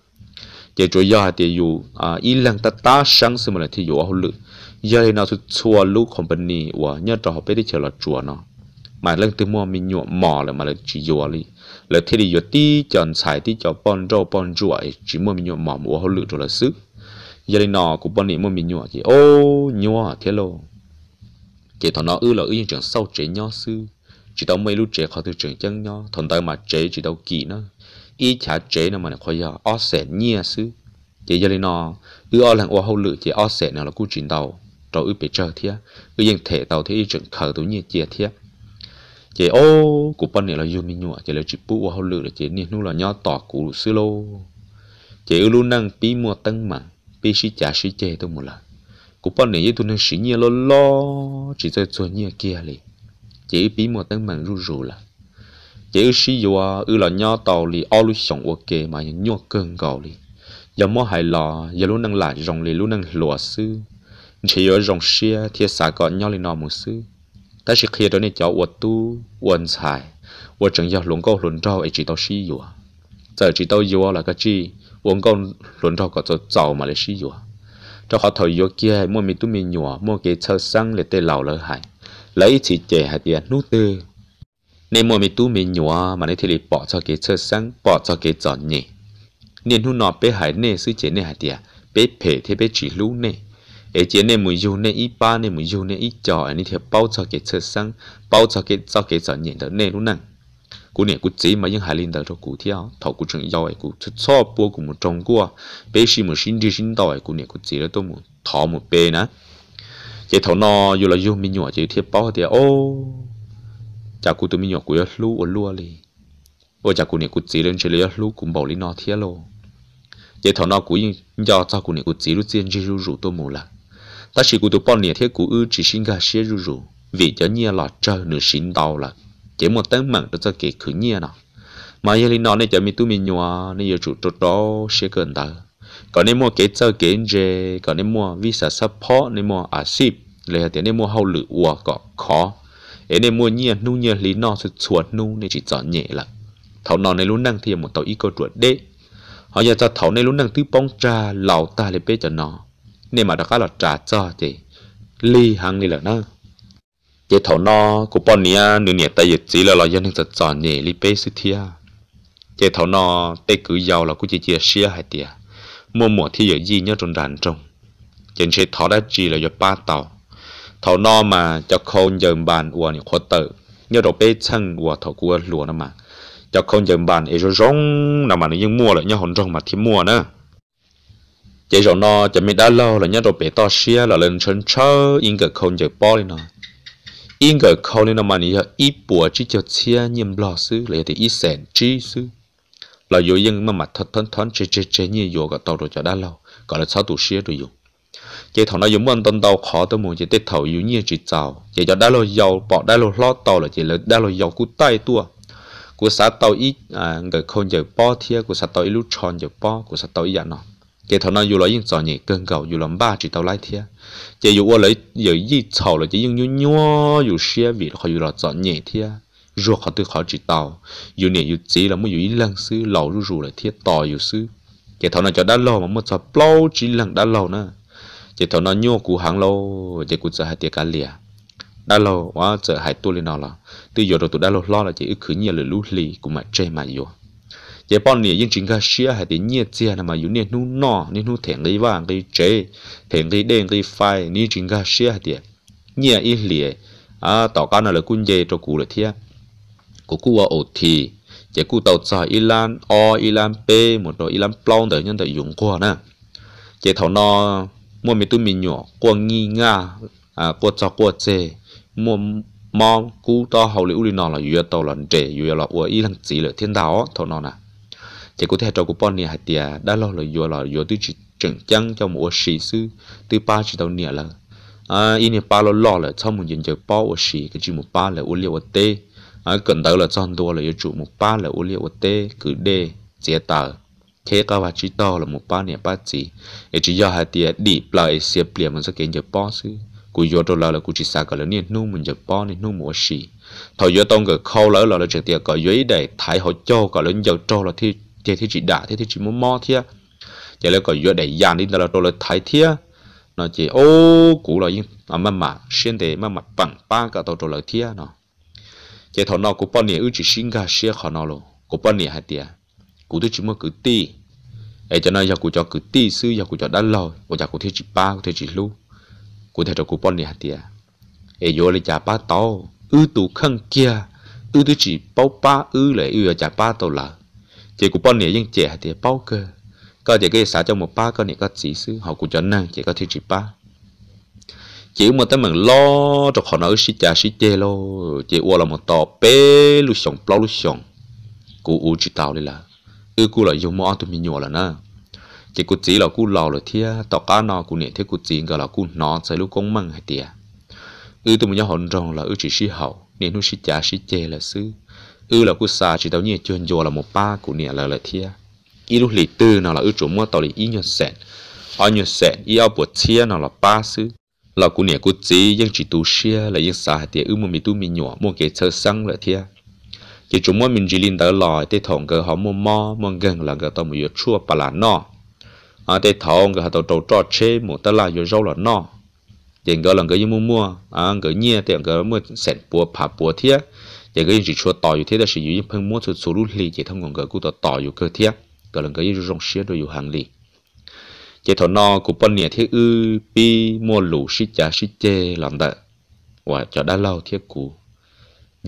giờ chỗ giờ thì dù à ít lần ta ta sáng sớm là thì dù họ lự giờ thì nó tụi chua lũ company và nhớ cho họ biết đi chờ là chùa nó mà lần từ mua mình nhuộm mỏ là mà là chỉ dù đi là thế thì dù tí chọn xài tí cho bon rau bon rùa chỉ mua mình nhuộm mỏ mua họ lự rồi là sức giờ thì nó cũng bon này mua mình nhuộm thì ô nhuộm thế lô chỉ thằng nó ư là ư những trường sau chế nhau sư chỉ đâu mấy lúc chế khó từ trường chân nhau thằng ta mà chế chỉ đâu kỹ nữa ít chả chế nó mà này khói giờ ó sẽ nhia xứ chỉ giờ lên nó ư ó làng ô hậu lự chỉ ó sẽ nào là cú chuyển tàu tàu ư bị chờ thia ư yên thể tàu thế chuẩn khờ tủ nhia chia thia chỉ ô cụ bên này là dùng mình nhựa chỉ là chỉ bút ô hậu lự là chỉ niên nu là nho tỏ cụ xứ lô chỉ ư luôn năng pi mua tân mà pi sĩ chả sĩ chế tôi một lần cụ bên này tôi năng sĩ nhia lo lo chỉ chơi chơi nhia kia liền chỉ ư pi mua tân mà rù rù là chỉ chế sĩ yo ư là nhau tàu li ao lu sống ok mà những nhau cơn gạo li giờ mua hải lò giờ luôn năng lại rồng li luôn năng lúa sư chỉ ở rồng xia thì xa còn nhau li nọ một sư ta chỉ khi đó này cháu uất tu uẩn xài uất chẳng giờ luôn câu luôn rau ấy chỉ tao sĩ yo giờ chỉ tao yo là cái chi uẩn câu luôn rau có cho giàu mà lại sĩ yo cho họ thời yo kia mua mi tu mi nhỏ mua cái sơ xăng để tê lầu lỡ hải lấy chỉ trẻ hạt tiền nút tư nên mua mi tu mi nhúa mà nên thì lì bỏ cho cái chơi sáng bỏ cho cái chọn nhỉ nên hôm nọ bé hải nè sư chế nè hải tiệt bé phê thế bé chỉ lú nè ấy chế nè mùi dù nè ít ba nè mùi dù nè ít trò anh thì bao cho cái chơi sáng bao cho cái cho cái chọn nhỉ đó nè luôn nè cú nè cú chỉ mà những hải linh đó cho cú theo thầu cú chừng giàu ấy cú chút so bua cú một trong cua bé xí một sinh đi xin đòi cú nè cú chỉ đó tôi một thọ một bé nè chế thầu nọ dù là dù mi nhúa chế thiệp bao thì ô chả cụ tụi mình nhỏ của lú ở lúa li ôi chả cụ này cụ chỉ lên chơi lấy lú cũng bảo lý nó thiệt lô, vậy thằng nó cụ do cho cụ này cụ chỉ lúc tiên chơi rủ rủ tôi mù là ta chỉ cụ tụi bọn này thế cụ ư chỉ sinh ra xe rủ rủ vì cho nhia là chơi nửa sinh đau là chỉ một tấn mặn cho kể khử nhia nào mà giờ lý nó này cho mình tụi mình nhỏ này giờ chủ trò đó xe cần ta còn nếu mua kế chơi kế gì còn nếu mua visa support nếu mua asip à lấy tiền nếu mua hậu lựa quả có khó เอเนมัวเนียนูเนียลีนอสุดสวนนูในจิตจอนเย่ละเถานอนในรุ่นนั่งเทียมหมดเตาอีกตรวจเด้เขาอยากจะเถาในรุ่นนั่งที่ป้องจาเหล่าตาเลเป้จะนอเนี่ยมาตะกาหลอดจ่าจ้อเจลีหังนี่แหละนะ เจเถานอกูป้อนเนี้ยนูเนี่ยแต่หยุดจีแล้วเรายังนึงจะจอนเย่ลิเป้สุเทีย เจเถานอเตกือยาวเรากูจะเจียเชียหายเตียมัวหมวดที่เหยื่อยี่เนี่ยจนดันจงเจนเชยถอได้จีแล้วยป้าเต่า thảo no mà cho không dần bàn của những khó tử như đồ bê chân của thảo của lúa nó mà cho không dần bàn ấy rồi rong là mà nó nhưng mua lại nhớ hồn rong mà thì mua nữa chỉ rồi nó chỉ mới đã lâu là nhớ đồ bê to xia là lên chân chớ in cái không dần bỏ đi nó in cái không nên mà nhớ ít bùa chỉ cho xia nhiệm lo sư lấy thì ít sẹn chi sư là dù nhưng mà mặt thật thân thân chế chế chế như vô cả tàu rồi cho đã lâu gọi là sao tù xia rồi dùng chỉ thằng nó dùng bọn tân tàu khó tôi muốn chỉ tết thầu yếu như chỉ chào chỉ cho đã lo dầu bỏ đã lo lo tàu là chỉ là đã lo dầu cú tay tua cú sát tàu ít à người không giờ bỏ thia cú sát tàu ít lúc tròn giờ bỏ cú sát tàu ít nó chỉ thằng nó dùng lấy những trò nhẹ cơn cầu dùng làm ba chỉ tàu lái thia chỉ dùng qua lấy giờ ít chầu là chỉ dùng nhúa nhúa dùng xe vì họ dùng là trò nhẹ thia ruột họ tự họ chỉ tàu dù này dù chỉ là muốn dùng ít lần xứ lẩu rù rù là thia tò dù xứ chỉ thằng nó cho đã lâu mà muốn cho plau chỉ lần đã lâu nữa chỉ thầu nó nhô cú hàng lô chỉ cú sợ hai tiệt cá lìa đã lô quá sợ hai tu lên nó là từ giờ rồi tụ đã lô lo là chỉ ức khứ nhiều lời lú lì cũng mà chơi mà vô chỉ bọn nè những chính khác xia hai tiếng nhiệt chia là mà yếu nè nu nọ nhiệt nu thèn cái vàng cái chế thèn cái đen cái phai những chính khác xia hai tiếng nhiệt ít lìa à tàu cá nào là quân dây cho cú là thiệt của cú ở ổ thì chỉ cú tàu trời Ilan O Ilan P một rồi Ilan Plong để nhân tới dùng qua nè chỉ thầu nó mua mi tu mi nhỏ qua nghi nga à qua cho qua chê mua mong cú to hậu liu li nọ là vừa tàu lần trẻ vừa là ua y lăng chỉ là thiên đạo thôi nọ nè chỉ có thể cho cú bọn nè hạt tiề đã lo là vừa là vừa tư chỉ chừng chăng cho một sĩ sư tư ba chỉ đầu nè là à y nè ba lo lo là cho một dân chơi bao ua sĩ cái chỉ một ba là ua liu ua tê à gần đầu là cho đua là yêu chủ một ba là ua liu ua tê cứ đê chế tờ thế cả và chỉ to là một ba niệm bát chỉ để chỉ do hai tiền đi lại xếp liền mình sẽ kiếm cho bao xứ cú vô đồ là cú chỉ xa cả lớn niên nu mình giờ bao niên nu mua xì Thôi vô tông cái khâu lỡ là là chuyện tiền có dưới để thái họ cho cả lớn giàu cho là thì thế thì chỉ đã thế thì chỉ muốn mò thia Vậy là có vô để dàn đi là đồ là thái thia nó chỉ ô cú là yên à mà mà xin để mà mà bằng ba cả tàu đồ là thia nó Vậy thầu nó cú bao niên ư chỉ sinh ra xia khó nó lo cú bao niên hai tiền cụ thể chỉ mua cứ ti, ấy cho nên giờ cụ cho cứ ti, sư giờ cụ cho đã lòi và giờ cụ thể chỉ ba cụ thể chỉ lu cụ thể cho cụ bọn này hạt tiền ấy vô lấy trả ba tàu ư tụ khăn kia ư tôi chỉ bao ba ư lại ư ở trả ba tàu là chỉ cụ bọn này vẫn trẻ hạt thì bao cơ có chỉ cái xã trong một ba có này có chỉ sư họ cụ cho năng chỉ có thể chỉ ba chỉ một tấm mình lo cho họ nói xí cha xí chê lo chỉ uo là một tò bé lu sòng bao lu sòng cụ u chỉ tàu đi là ư cú là dùng mò tụi mình nhổ là nè chỉ cú chỉ là cú lò là thia tao cá nọ cú nè thế cú chỉ gọi là cú nọ sẽ lúc công măng hay tiề. ư tụi mình nhỏ hòn rồng là ư chỉ sĩ hậu nè nó sĩ trả sĩ chê là sư ư là cú xa chỉ tao nhẹ chuyên dò là một ba cú nè là là thia ý lúc lì tư nào là ư chủ mua tao lì ý nhật sẹn ở nhật sẹn ý ao bột chia nào là ba sư là cú nè cú chỉ nhưng chỉ tu xia là nhưng xa tiề. ư một mình tu mình nhổ, mua cái chơi xăng là thia chỉ chúng mua mình chỉ linh tới lòi tê thòng cơ họ mua mò mua gần là người ta mua yếu chua bà là nọ à tê thòng cơ họ tao trâu trò chế mua tao là yếu rau là nọ tiền cơ là cơ mua mua à cơ nhia tiền cơ mua sẹn bùa phá bùa thiếc chỉ cái chỉ chua tỏi thế là sử dụng phân mua số số lũ lì chỉ thông còn người cũng tỏ tỏi yếu cơ thiếc cơ là cái rong xía đồ yếu hàng lì chỉ thọ no cụ bọn nhẹ thế ư pi mua lũ xí chả xí chê làm đợ và cho đã lâu thiếc cũ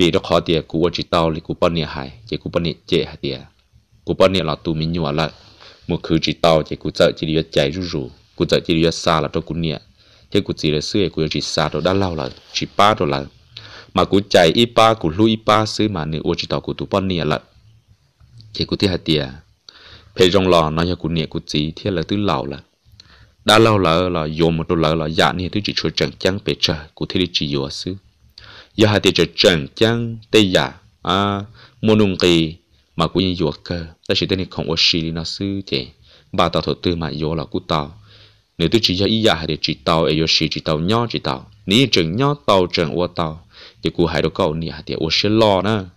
vì đó khó tiền cú chỉ tao lấy cú bao nhiêu hải chỉ cú bao nhiêu chế hải tiền cú bao nhiêu là tu mình nhỏ lại một cứ chỉ tao chỉ cú chợ chỉ đi chạy rú rú cú chợ chỉ đi xa là trong cú nhẹ thế cú chỉ là xưa cú chỉ xa đó đã lâu lại chỉ ba đó là mà cú chạy ít ba cú lui ít ba xứ mà nếu chỉ tao cú tu bận nhiêu lại chỉ cú thế hải tiền phải trong lò nói cho cú nhẹ cú chỉ thế là tứ lâu là đã lâu là là dùng một đôi là là dạ như thứ chỉ chơi chẳng chẳng bề trời cú thế đi chỉ dùa xứ giờ e hai thì trở trần chăng tây giả à mua nung kỳ mà cũng như yuộc cơ ta chỉ tên không có đi nó sư thế bà tao thổ tư mà yếu là cú tao nếu tôi chỉ cho ý giả thì chỉ tao ấy yếu chỉ tao nhỏ chỉ tao ní trường nhỏ tao trường ô tao thì cú hai đứa cậu ní thì ô sẽ lo nữa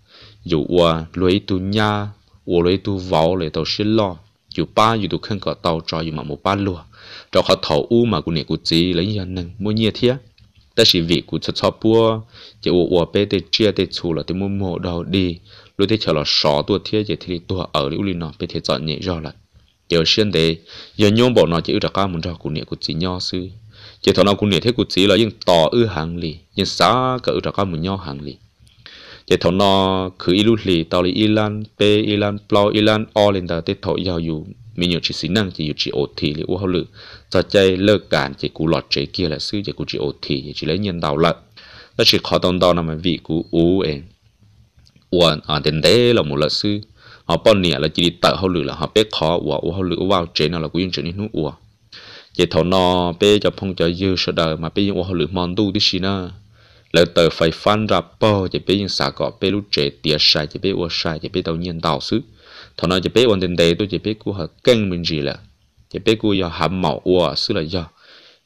dù ô lối tu nha ô lối tu võ lối tao sẽ lo dù ba dù tu không có tao cho dù mà một ba lúa cho họ thầu u mà cú nè cú chỉ lấy nhân nâng mua nhiệt thiệt ta chỉ vị của cho cho bua chỉ ủa ủa bé để chia để chủ là để mua mua đầu đi lúc để chờ là sọ tua thiết chỉ thì tua ở lưu lì nó bé thế chọn nhẹ rồi là giờ xuyên để giờ nhôm bỏ nó chỉ được cao muốn cho của nhẹ của chỉ nho sư chỉ thằng nào của nhẹ thế của chỉ là những tỏ ư hàng lì nhưng xá cả ư được cao muốn nho hàng lì chỉ thằng nó cứ ilu lì tao lì ilan pe ilan plau ilan o lên ta để thổi giao dù mình nhiều chỉ xin năng chỉ nhiều chỉ ổn thì lì hậu lử ta chạy, lơ cản chỉ cú lọt chế kia là sư chỉ cú chỉ ô thị chỉ lấy nhân đầu lận, ta chỉ khó đồng đó là mà vị cú ú em uẩn ở đến đấy là một lợn sư họ bọn nè là chỉ đi tạo hậu lử là họ biết khó uẩn uẩn hậu lử vào chế nào là cú yên chế nên nó uẩn chỉ thầu nó bé cho phong cho dư sợ đời mà bé uẩn hậu lử mòn đu, đi xin na lỡ tờ phải phan ra po chỉ bé yên xả cọ bé lúc chế tiệt sai chỉ bé uẩn sai chỉ bé đầu nhiên đầu sư thầu nó chỉ bé uẩn đến đấy tôi chỉ bé cú họ căng mình gì là chỉ biết cô giờ hàm mỏ ua xứ là giờ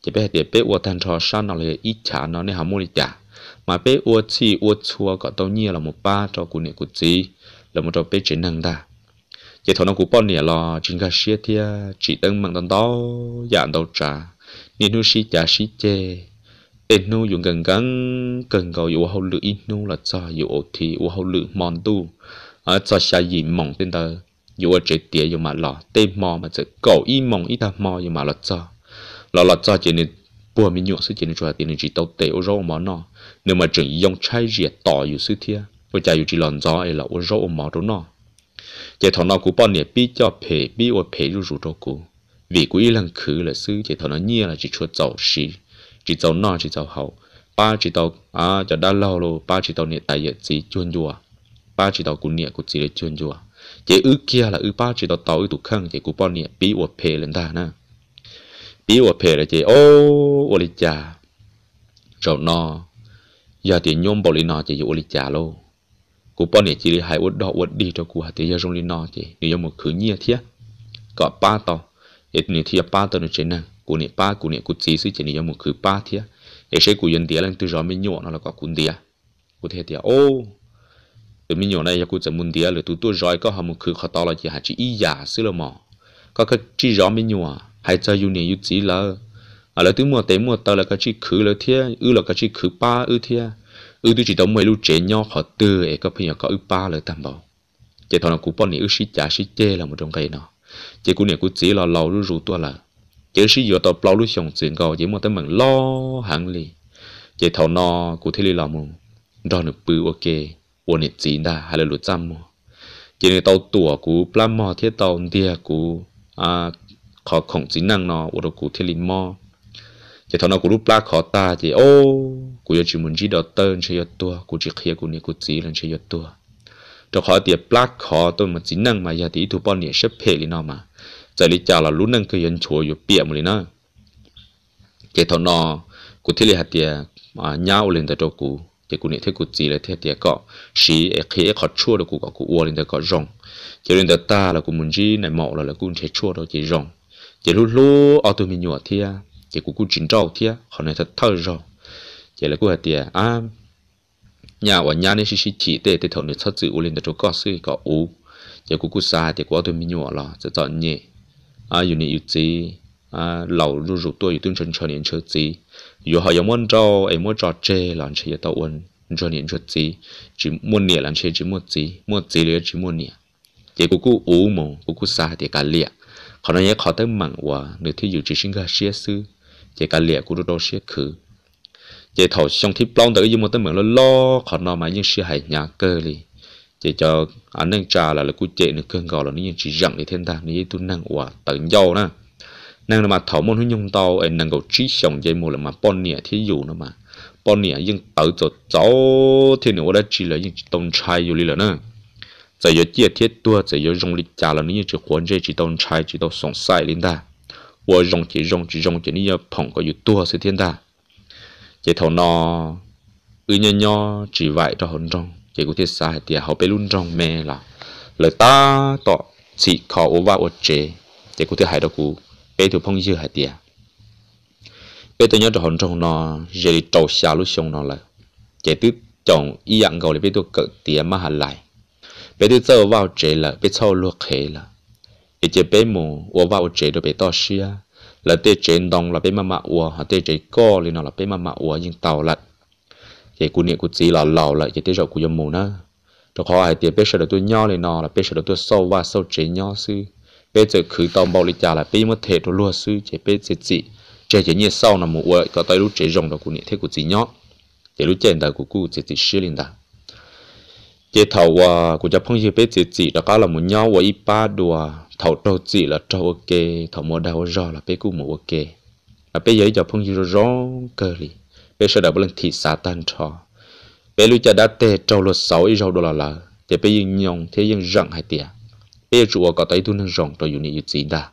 chỉ biết để biết ua thằng trò sao nó là ít trả nó nên hàm mồi đi trả mà biết ua chi ua chua có đâu nhiêu là một ba cho cô này cô gì là một trò biết chỉ năng ta chỉ thằng nó cũng bao nhiêu lo chính cái xe thì chỉ đang mang đàn đó dạng đầu trả nên nó xí trả xí chê nên nó dùng gần gần gần gọi ua hậu lự ít nó là cho ua thì ua hậu lự mòn tu ở cho xa gì mỏng tên tờ 有这点有嘛了，对毛嘛这狗一毛一头毛有嘛了造，了了造这呢，不明用是这呢主要点呢只到对我肉毛呢，那么整用拆热倒有是天，我家有只冷造哎了我肉毛着呢，这头脑古半年比较赔比我赔入入着古，vì của ý lần khứ là sư chỉ thầu nó nhia là chỉ chua dầu xì chỉ dầu nọ chỉ dầu hậu ba chỉ tàu à cho đã lâu rồi ba chỉ tàu niệm tại giờ chỉ chuyên chùa ba chỉ tàu cũng niệm của chỉ để chuyên chùa chế ư kia là ư ba chỉ đào tàu ư tụ khăn chế cụ bao nhiêu bí ủa phê lên ta na bí ủa phê là chế ô ủa lý cha rồi nó giờ thì nhôm bảo lý nó chế ủa lý cha lô cụ bao nhiêu chỉ lý hai ủa đỏ ủa đi cho cụ hạt thì giờ rong lý nó chế nếu giờ một khứ nhia thiết có ba tàu ít nhiều thì ba tàu nó chế nè cụ nè ba cụ nè cụ chỉ suy chế nếu giờ một khứ ba thiết để sẽ cụ dân tía lên từ rồi mới nhọ nó là có cún tía cụ thế tía ô từ mình nhỏ này cũng chẳng muốn đi là tụi tôi rồi có họ một khử họ to là chỉ hạt chỉ ý giả xí là mỏ có cái chỉ rõ mình nhỏ hay cho u này u chỉ là à là tụi mua té mua tao là cái chỉ khử là thế ư là cái chỉ khử ba ư thế ư tụi chỉ đóng mấy lúc trẻ nhau họ tư ấy có bây giờ có ư ba là tam bảo chỉ thằng nào cũng bọn này ư sĩ giả sĩ chê là một trong cái nào, chỉ cũng này cũng chỉ là lâu lúc rủ tôi là chỉ sĩ giờ tao lâu lúc xong tiền cầu chỉ mua tới mình lo hàng liền chỉ thằng nào cũng thấy là một đòn được bự ok uốn nít gì đã hay là lụt trăm chỉ nên tàu tủa cú plan thiết tàu địa cú à khó khổng chỉ năng nó uốn cú thiết linh mò chỉ thằng nó cú lúc plan khó ta chỉ ô cú giờ chỉ muốn chỉ tên chỉ yết tua cú chỉ khía cú này cú chỉ lên chỉ yết tua cho khó tiệp plan khó tôi mà chỉ năng mà giờ thì thu bao nhiêu sắp phê lên mà giờ lý chào là lúc năng cứ yên chùa yết bịa một lý chỉ thằng nó cú thiết linh hạt tiệp nhau lên tại chỗ cú thì cụ nị thế cụ gì là thế thì có xí khi khát chua là cụ có cụ uo lên có rong chỉ lên ta là cụ muốn gì này mỏ là là cụ chế chua đó chỉ rong chỉ lúc lúc ở tụi mình nhỏ thì à chỉ cụ cụ chín trâu thì à họ này thật thơ rong, chỉ là cụ hạt tiền à nhà ở nhà này xí chỉ để để thầu này thật sự uo lên chỗ có sự có u chỉ cụ cụ xa thì có tụi mình nhỏ là sẽ chọn nhẹ à yêu này yêu gì à lão rủ rủ tôi yêu tương chân cho nên chơi gì cho, 有好有么着，哎么着这，然后也到问这年这子，只么年，然后只么子，么子了只么年，也姑姑五毛，姑姑啥的干了，可能也考得满哇，那天有只新个些事，也干了，姑都到些去。vậy thầu xong thì long tới dùng một tấm mượn lo lo còn nó mà những sự hại nhà cơ đi vậy cho anh đang trà là là cú chạy nó cơn gò là những chỉ rằng để thiên ta những tu năng quả tận giàu na nàng là mà thảo môn huynh nhung tàu ấy nàng cầu trí sòng dây mù là mà bọn nè thì dù nữa mà bọn nè nhưng tự cho cháu thì nữa đã chỉ là những tông trai rồi lý là nữa giờ giờ chia thiết tua giờ giờ dùng lịch trả là những chữ quan dây chỉ tông trai chỉ tông sòng sai đến ta và dùng chỉ dùng chỉ dùng chỉ những phòng có nhiều tua sẽ thiên ta chỉ thầu nó ư nho nho chỉ vậy cho hơn trong chỉ có thiết sai thì họ bé luôn trong mẹ là lời ta tỏ chỉ khó ốm vào ốm chế chỉ có thể hại đâu cũng bé tôi phong dư hạt tiệt bé tôi nhớ trò hồn trong nó giờ đi trầu xà lúc xong nó là chạy tức chồng y dạng gầu để bé tụ cỡ tiệt mà hạt lại bé tôi giờ vào trẻ là bé sau luộc khế là để chơi bé mù ua vào trẻ rồi bé to xia là tê trẻ đồng là bé mà mạ ua hoặc tê trẻ co lên nó là bé mà mạ ua nhưng tàu lật vậy cụ niệm cụ chỉ là lầu lại vậy tê rồi cụ dùng mù nữa rồi khó ai tiệt bé sợ được tôi nho lên nó là bé sợ được tôi sâu và sâu trẻ nho xưa bây giờ khử tông bao lịch trả lại bây mất thể đồ luôn sư chế bây giờ chị chế chế như sau là một uội có tới lúc chế rồng đó của nhiệt thế của chị nhóc chế lúc chế đời của cụ chế chị sư linh đã chế thầu à của cháu phong như bây giờ chị đó có là một nhóc và ít ba đùa thầu trâu chị là trâu ok thầu mua đào rõ là bây cụ mua ok là bây giờ cho phong như rõ cơ đi bây giờ đã bao lần thị xã tan trò bây lúc cha đã tê trâu lột sáu ít rau đó là là chế bây giờ nhong thế nhưng rặng hai tiền bé chùa có tay tu nâng rong rồi dùng nhiều gì đa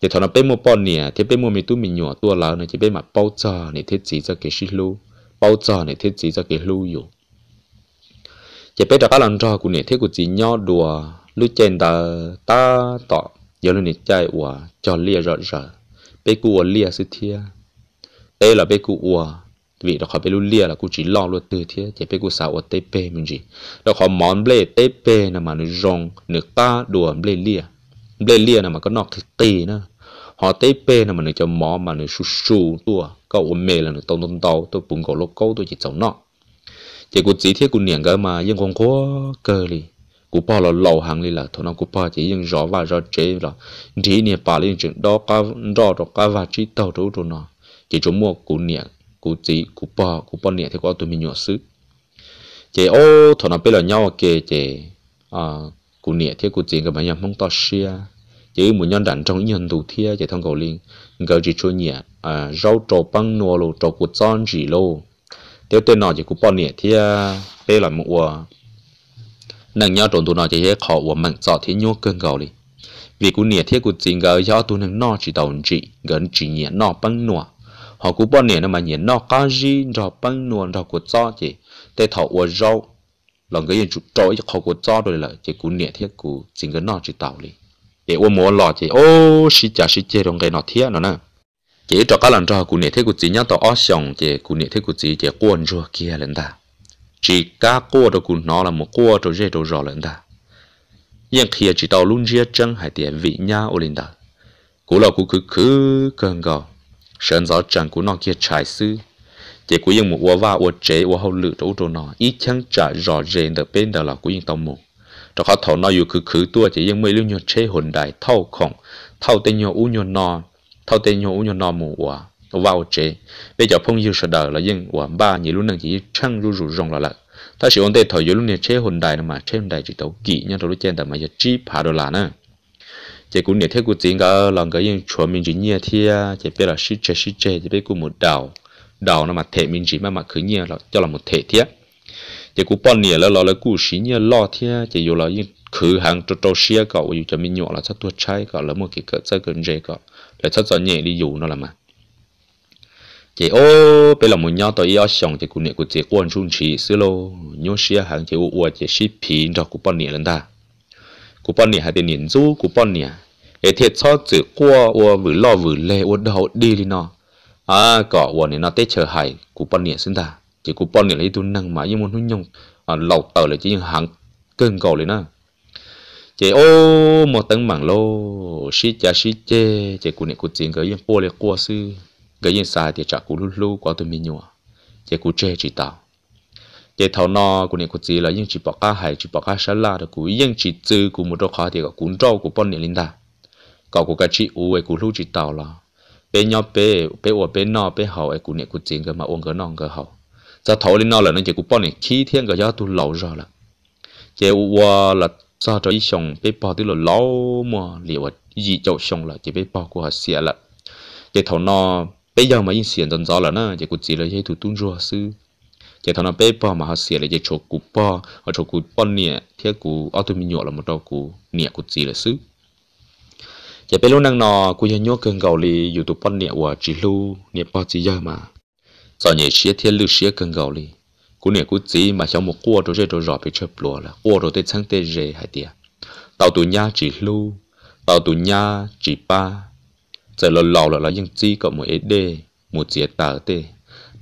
giờ thằng nó mua bò nè thì bé mua mấy tu mình nhỏ tua lão này chỉ bé mà bao giờ này thiết gì cho cái xí bao giờ này thiết gì cho cái lu dù giờ bé đã có làm trò của này thiết của gì nhỏ đùa lu chen ta ta tọ giờ này chạy ủa cho lia rõ rõ bé của lia sự thia đây là bé của ủa vì nó không biết luôn lia là cô chỉ lo luôn từ thế chỉ phải cô sao ở tê pê mình gì nó không món ble tê pê là mà nó rong nước ta đùa ble lia ble lia là mà có nọc tê nữa họ tê pê là mà nó cho mỏ mà nó su su tua cậu ôm mê là nó tông tông tàu tôi bùng cổ lốc câu tôi chỉ cháu nọ chỉ cô chỉ thiết cô niệm cái mà nhưng không có cơ gì cú bỏ là lâu hàng li là thôi nó cú bỏ chỉ nhưng rõ và rõ chế là chỉ niệm bà lên chuyện đó cá đó đó cái và chỉ tàu đâu rồi nó chỉ chỗ mua cú niệm cú chỉ cú bò cú bò nhẹ thì có tụi mình nhỏ xứ chế ô thọ nó bây là nhau à kề chế à cú nhẹ thì cú chỉ cái mà nhầm mong to xia chế muốn nhân đàn trong nhân đủ thia chế thằng cầu liên gỡ chỉ chua nhẹ à rau trầu băng nua lô trầu cụt son chỉ lô tiêu tên nọ chế cú bò nhẹ thì bây là một nàng nhau trộn tụi nó chế khó của mình sợ thì nhô cơn cầu đi vì cú nhẹ thì cú chính gỡ cho tụi nàng nọ chỉ đầu chỉ gần chỉ nhẹ nọ băng nọ họ cũng bao nhiêu mà nhìn nó cá gì nó băng nuôn nó của cho chị để thọ ở rau lòng cái gì chụp trội họ của cho rồi là chị cũng nhẹ thiết cũng chính cái nó chỉ tạo đi để ôm mua lò chị ô xí chả xí chê trong cái nó thiết nó nè chị cho các lần cho cũng nhẹ thiết của chị nhá tao ó xong chị cũng nhẹ thiết của chị chị quên rồi kia lên ta chỉ cá cua rồi cũng nó là một cua rồi dê rồi rò lên ta nhưng khi chỉ tạo luôn chia chân hai tiền vị nha lên ta cú là cú cứ cứ cơn gò sơn gió chẳng cú nó kia trải sư chỉ của dân một ua va ua chế ua hậu lự đâu đồ nó ít chăng trả rõ rệt được bên đó là của dân tàu một cho họ thầu nó dù cứ khứ tua chỉ dân mới lưu nhột chế hồn đại thâu khổng thâu tên nhột u nhột nò thâu tên nhột u nhột nò mù ua ua va ua chế bây giờ phong dư sợ đờ là dân ua ba nhị lúc năng chỉ chăng ru rủ rong là lợn ta chỉ ổn tê thầu dù lúc này chế hồn đại mà chế hồn đại chỉ tàu kỹ nhân rồi lúc chen tầm mà giờ chi phá đồ là nữa chỉ cũng nhiều thế của chỉ ngỡ lòng cái những chuẩn mình chỉ nhia thì chỉ biết là shit chơi shit chơi chỉ biết của một đảo đảo nó mà thể mình chỉ mà mà cứ nhia là cho là một thể thiết chỉ cũng bao nhiêu là lo là cú sĩ nhia lo thì chỉ dù là những khử hàng trâu trâu xia cậu dù cho mình nhỏ là chắc tôi trai cậu là một cái cỡ chơi gần dây cậu để chắc cho nhẹ đi dù nó là mà chị ô bây là một nhau tới yêu xong thì cũng nè của chỉ quan trung chỉ xí lô nhớ xia hàng chị ô chị ship pin cho cũng bao nhiêu lần ta cú bọn nè hai tiền nhìn du cú bọn nè ấy thiệt cho chữ qua ô vừa lo vừa lê ô đầu đi đi nó à cỏ ô này nó tết chờ hải cú bọn nè xin ta chỉ cú bọn nè lấy tu năng mà nhưng muốn hôn nhung à lầu tờ là chỉ những hàng cơn cầu lên nè chỉ ô một tấn mảng lô xí cha xí che chỉ cụ này cụ tiền cái yên bô lê qua sư cái yên sai thì trả cụ lu lu quá tụi mình nhua chị cụ chê chỉ tao chế thầu nọ của niệm của chị là những chỉ bỏ cá hay chỉ bỏ cá sá la được của những chỉ chữ của một đôi khó thì có cuốn rau của bọn niệm linh ta cậu của cái chị u ấy của lưu chỉ tàu là bên nhau bé bé u bé nọ bé hậu ấy của niệm của chị cái mà uống cái nọ cái hậu giờ thầu linh nọ là nó chỉ của bọn niệm khi thiên cái gió tu lâu rồi là chế u là do cho ít xong bé bảo tức là lâu mà liệu gì chậu xong là chế bé bảo của họ xỉa là chế thầu nọ bây giờ mà yên xiên dần dần là nó chế của chị là chế thủ tuôn rùa sư giờ thằng nó bé bò mà họ xỉa là giờ chỗ cú bò họ chỗ cú bò nè thế cú auto mình nhọ là một đầu cú nè cú gì là xứ giờ bé luôn đang nọ cú giờ nhớ cơn gầu li youtube bò nè của chỉ lu nè bò chỉ giờ mà giờ nhảy xía thiên lưu xía cơn gầu li cú nè cú gì mà cháu một cua rồi rồi rồi bị chớp lúa là cua rồi tới sáng tới rề hay tiệt tàu tù nha chỉ lu tàu tù nha chỉ ba giờ lâu lâu là là những gì có một ế đê một chế tờ tê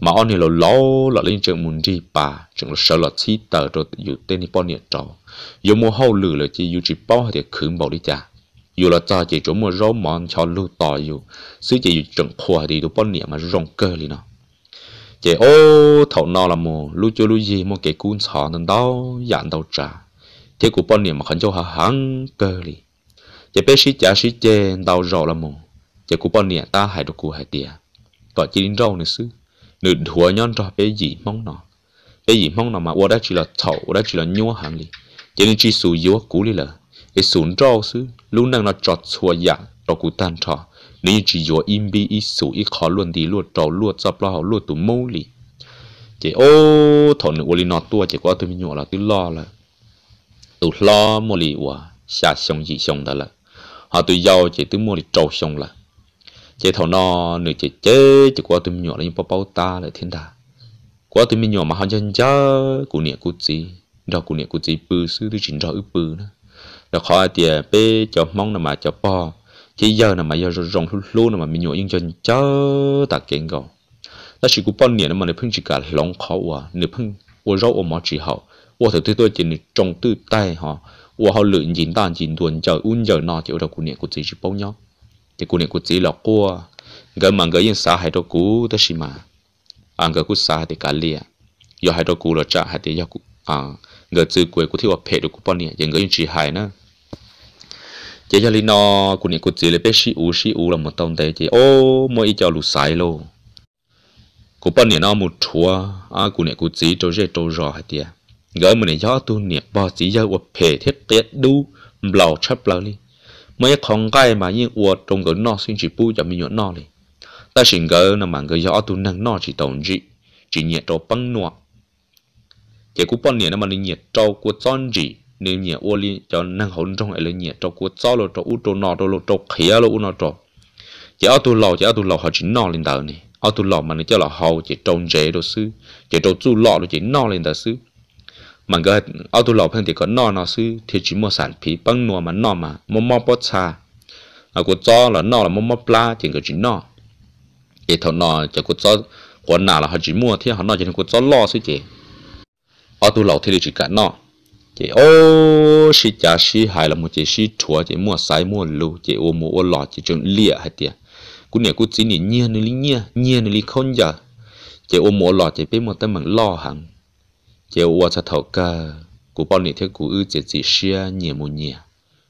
mà ông này là lâu là lên trường muốn đi bà trường là sợ là chi tờ rồi dù tên đi bao nhiêu trò dù mua hậu lử là chỉ dù chỉ bao thì khử bảo đi cha dù là cha chỉ chỗ mua rau món cho lưu tò dù xứ chỉ dù trường khoa thì đủ bao nhiêu mà rong cơ đi nó à. chỉ ô thầu nó là mù lưu cho lưu gì mua cái cuốn sọ nên đau, dặn đau trả chỉ của bao nhiêu mà khẩn cho hà hăng cơ đi chỉ biết sĩ cha sĩ chê đau rọ là mù chỉ của bao nhiêu ta hại được của hại tiền gọi chỉ đến rau này xứ nụ hoa nhon trò bé gì mong nó bé gì mong nó mà ô đã chỉ là thầu ô đã chỉ là nhua hàng đi, cho nên chỉ sù yếu cú đi là cái sùn trâu sư luôn đang nó trọt xua dạ trò cú tan trò nên chỉ yếu im bi ít sù ít khó luôn đi luôn trò luôn dập lo luôn tụ mâu đi, chỉ ô thầu nụ ô li nó tua chỉ có tôi nhua là tôi lo là tôi lo mô li wa xa xong gì xong đó là họ tôi giàu chỉ tôi mua li trâu xong là chế thầu nó nửa chế chế chỉ qua tụi mình nhỏ là những bao bao ta lại thiên đà qua tụi mình nhỏ mà họ chân chớ cụ niệm cụ gì rồi cụ niệm cụ gì bự sư tôi chỉnh rồi ư bự nữa rồi khỏi tiền bê cho mong là mà cho bò chỉ giờ là mà giờ rồng luôn luôn là mà mình nhỏ nhưng chân chớ ta kiện gò ta chỉ cụ bao niệm mà nửa phun chỉ cả lòng khó quá nửa phun ô rau ô mỏ chỉ hậu ô thử tôi tôi chỉ trong tư tay họ ô họ lựa nhìn tàn nhìn tuần chờ un giờ nọ chỉ ở đâu cụ niệm cụ gì chỉ bao nhau thì cụ niệm cụ chỉ lọ cua gần mà gần yên xa hai đôi cú tới xí mà anh gần cú xa thì cả lìa giờ hai đôi cú là trả hai thì giờ cú à gần từ cuối cú thiếu vào phe đôi cú bao nhiêu giờ gần yên chỉ hai nữa chỉ cho linh nó cụ niệm cụ chỉ là bé xí u xí u là một tông tệ chỉ ô mỗi cho lù sai luôn, cú bao nhiêu nó một chúa à cụ niệm cụ chỉ trâu rê trâu rò hai thì gần mình này gió tu niệm bao chỉ giờ vào phe thiết tiết đu lầu chấp lầu đi mấy con cái mà như uo trong cái nó xin chỉ bu cho mình nhớ nó đi ta xin cái là mà cái gió tu năng nó chỉ tổng chỉ chỉ nhiệt độ băng nọ chỉ cũng bao nhiêu mà nên nhiệt độ của chân chỉ nên nhiệt uo li cho năng hồn trong ấy là nhiệt độ của gió lo trâu u trâu nọ trâu lo trâu khía lo u nọ trâu chỉ ở tu lò chỉ ở tu lò họ chỉ nọ lên đời này ở tu lò mà nó cho là hầu chỉ trồng dễ đồ sư chỉ trâu chu lọ đồ chỉ nọ lên đời sư mà cái ô tô lọc thì có nọ nó sư thì chỉ mua sản phí băng nọ mà nọ mà mua mua bớt xa à cô cho là nọ là mua mua pla chỉ có chỉ nọ cái thằng nọ chỉ cô cho của nào là họ chỉ mua thì họ nọ chỉ cô cho lo sư chị ô tô lọc thì chỉ cả nọ chị ô xí cha xí hay là một chị xí chùa chị mua sái mua lù chị ô ô lọ chị chọn lìa hay tiệt cú nè cú chỉ nè nhiên nè lý nhiên nhiên không giờ chị ô lọ chị biết một tấm bằng lo hàng chế ua cho thầu ca cụ bao nhiêu thế của ư chế chỉ xia nhẹ một nhẹ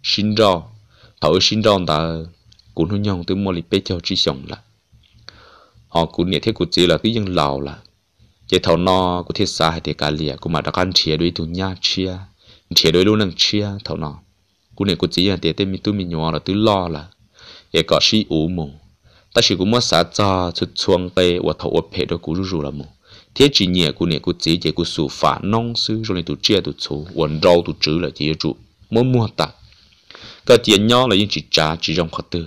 xin rõ thầu xin rõ ta cũng nó nhong tới mua lì bê cho chỉ xong là họ cũng nhiệt thế của chỉ là cái dân lào là chế thầu no của thiết xa hay thế cả lìa của mà đã ăn chia đôi tụi nhá chia chia đôi luôn năng chia thầu no cụ này cụ chỉ là thế tên mi tu mi nhỏ là tứ lo là chế có sĩ ủ mù ta chỉ cũng mất xả cho chút chuông cây và thầu ốp hệ đôi cú rú rú là mù thế chỉ nhẹ của nhẹ của chỉ chỉ của sủ phá nông sư nên tụ chia tụ số quần rau tụ chữ là chỉ trụ muốn mua ta cái tiền nhỏ là những chỉ trả chỉ trong khó tư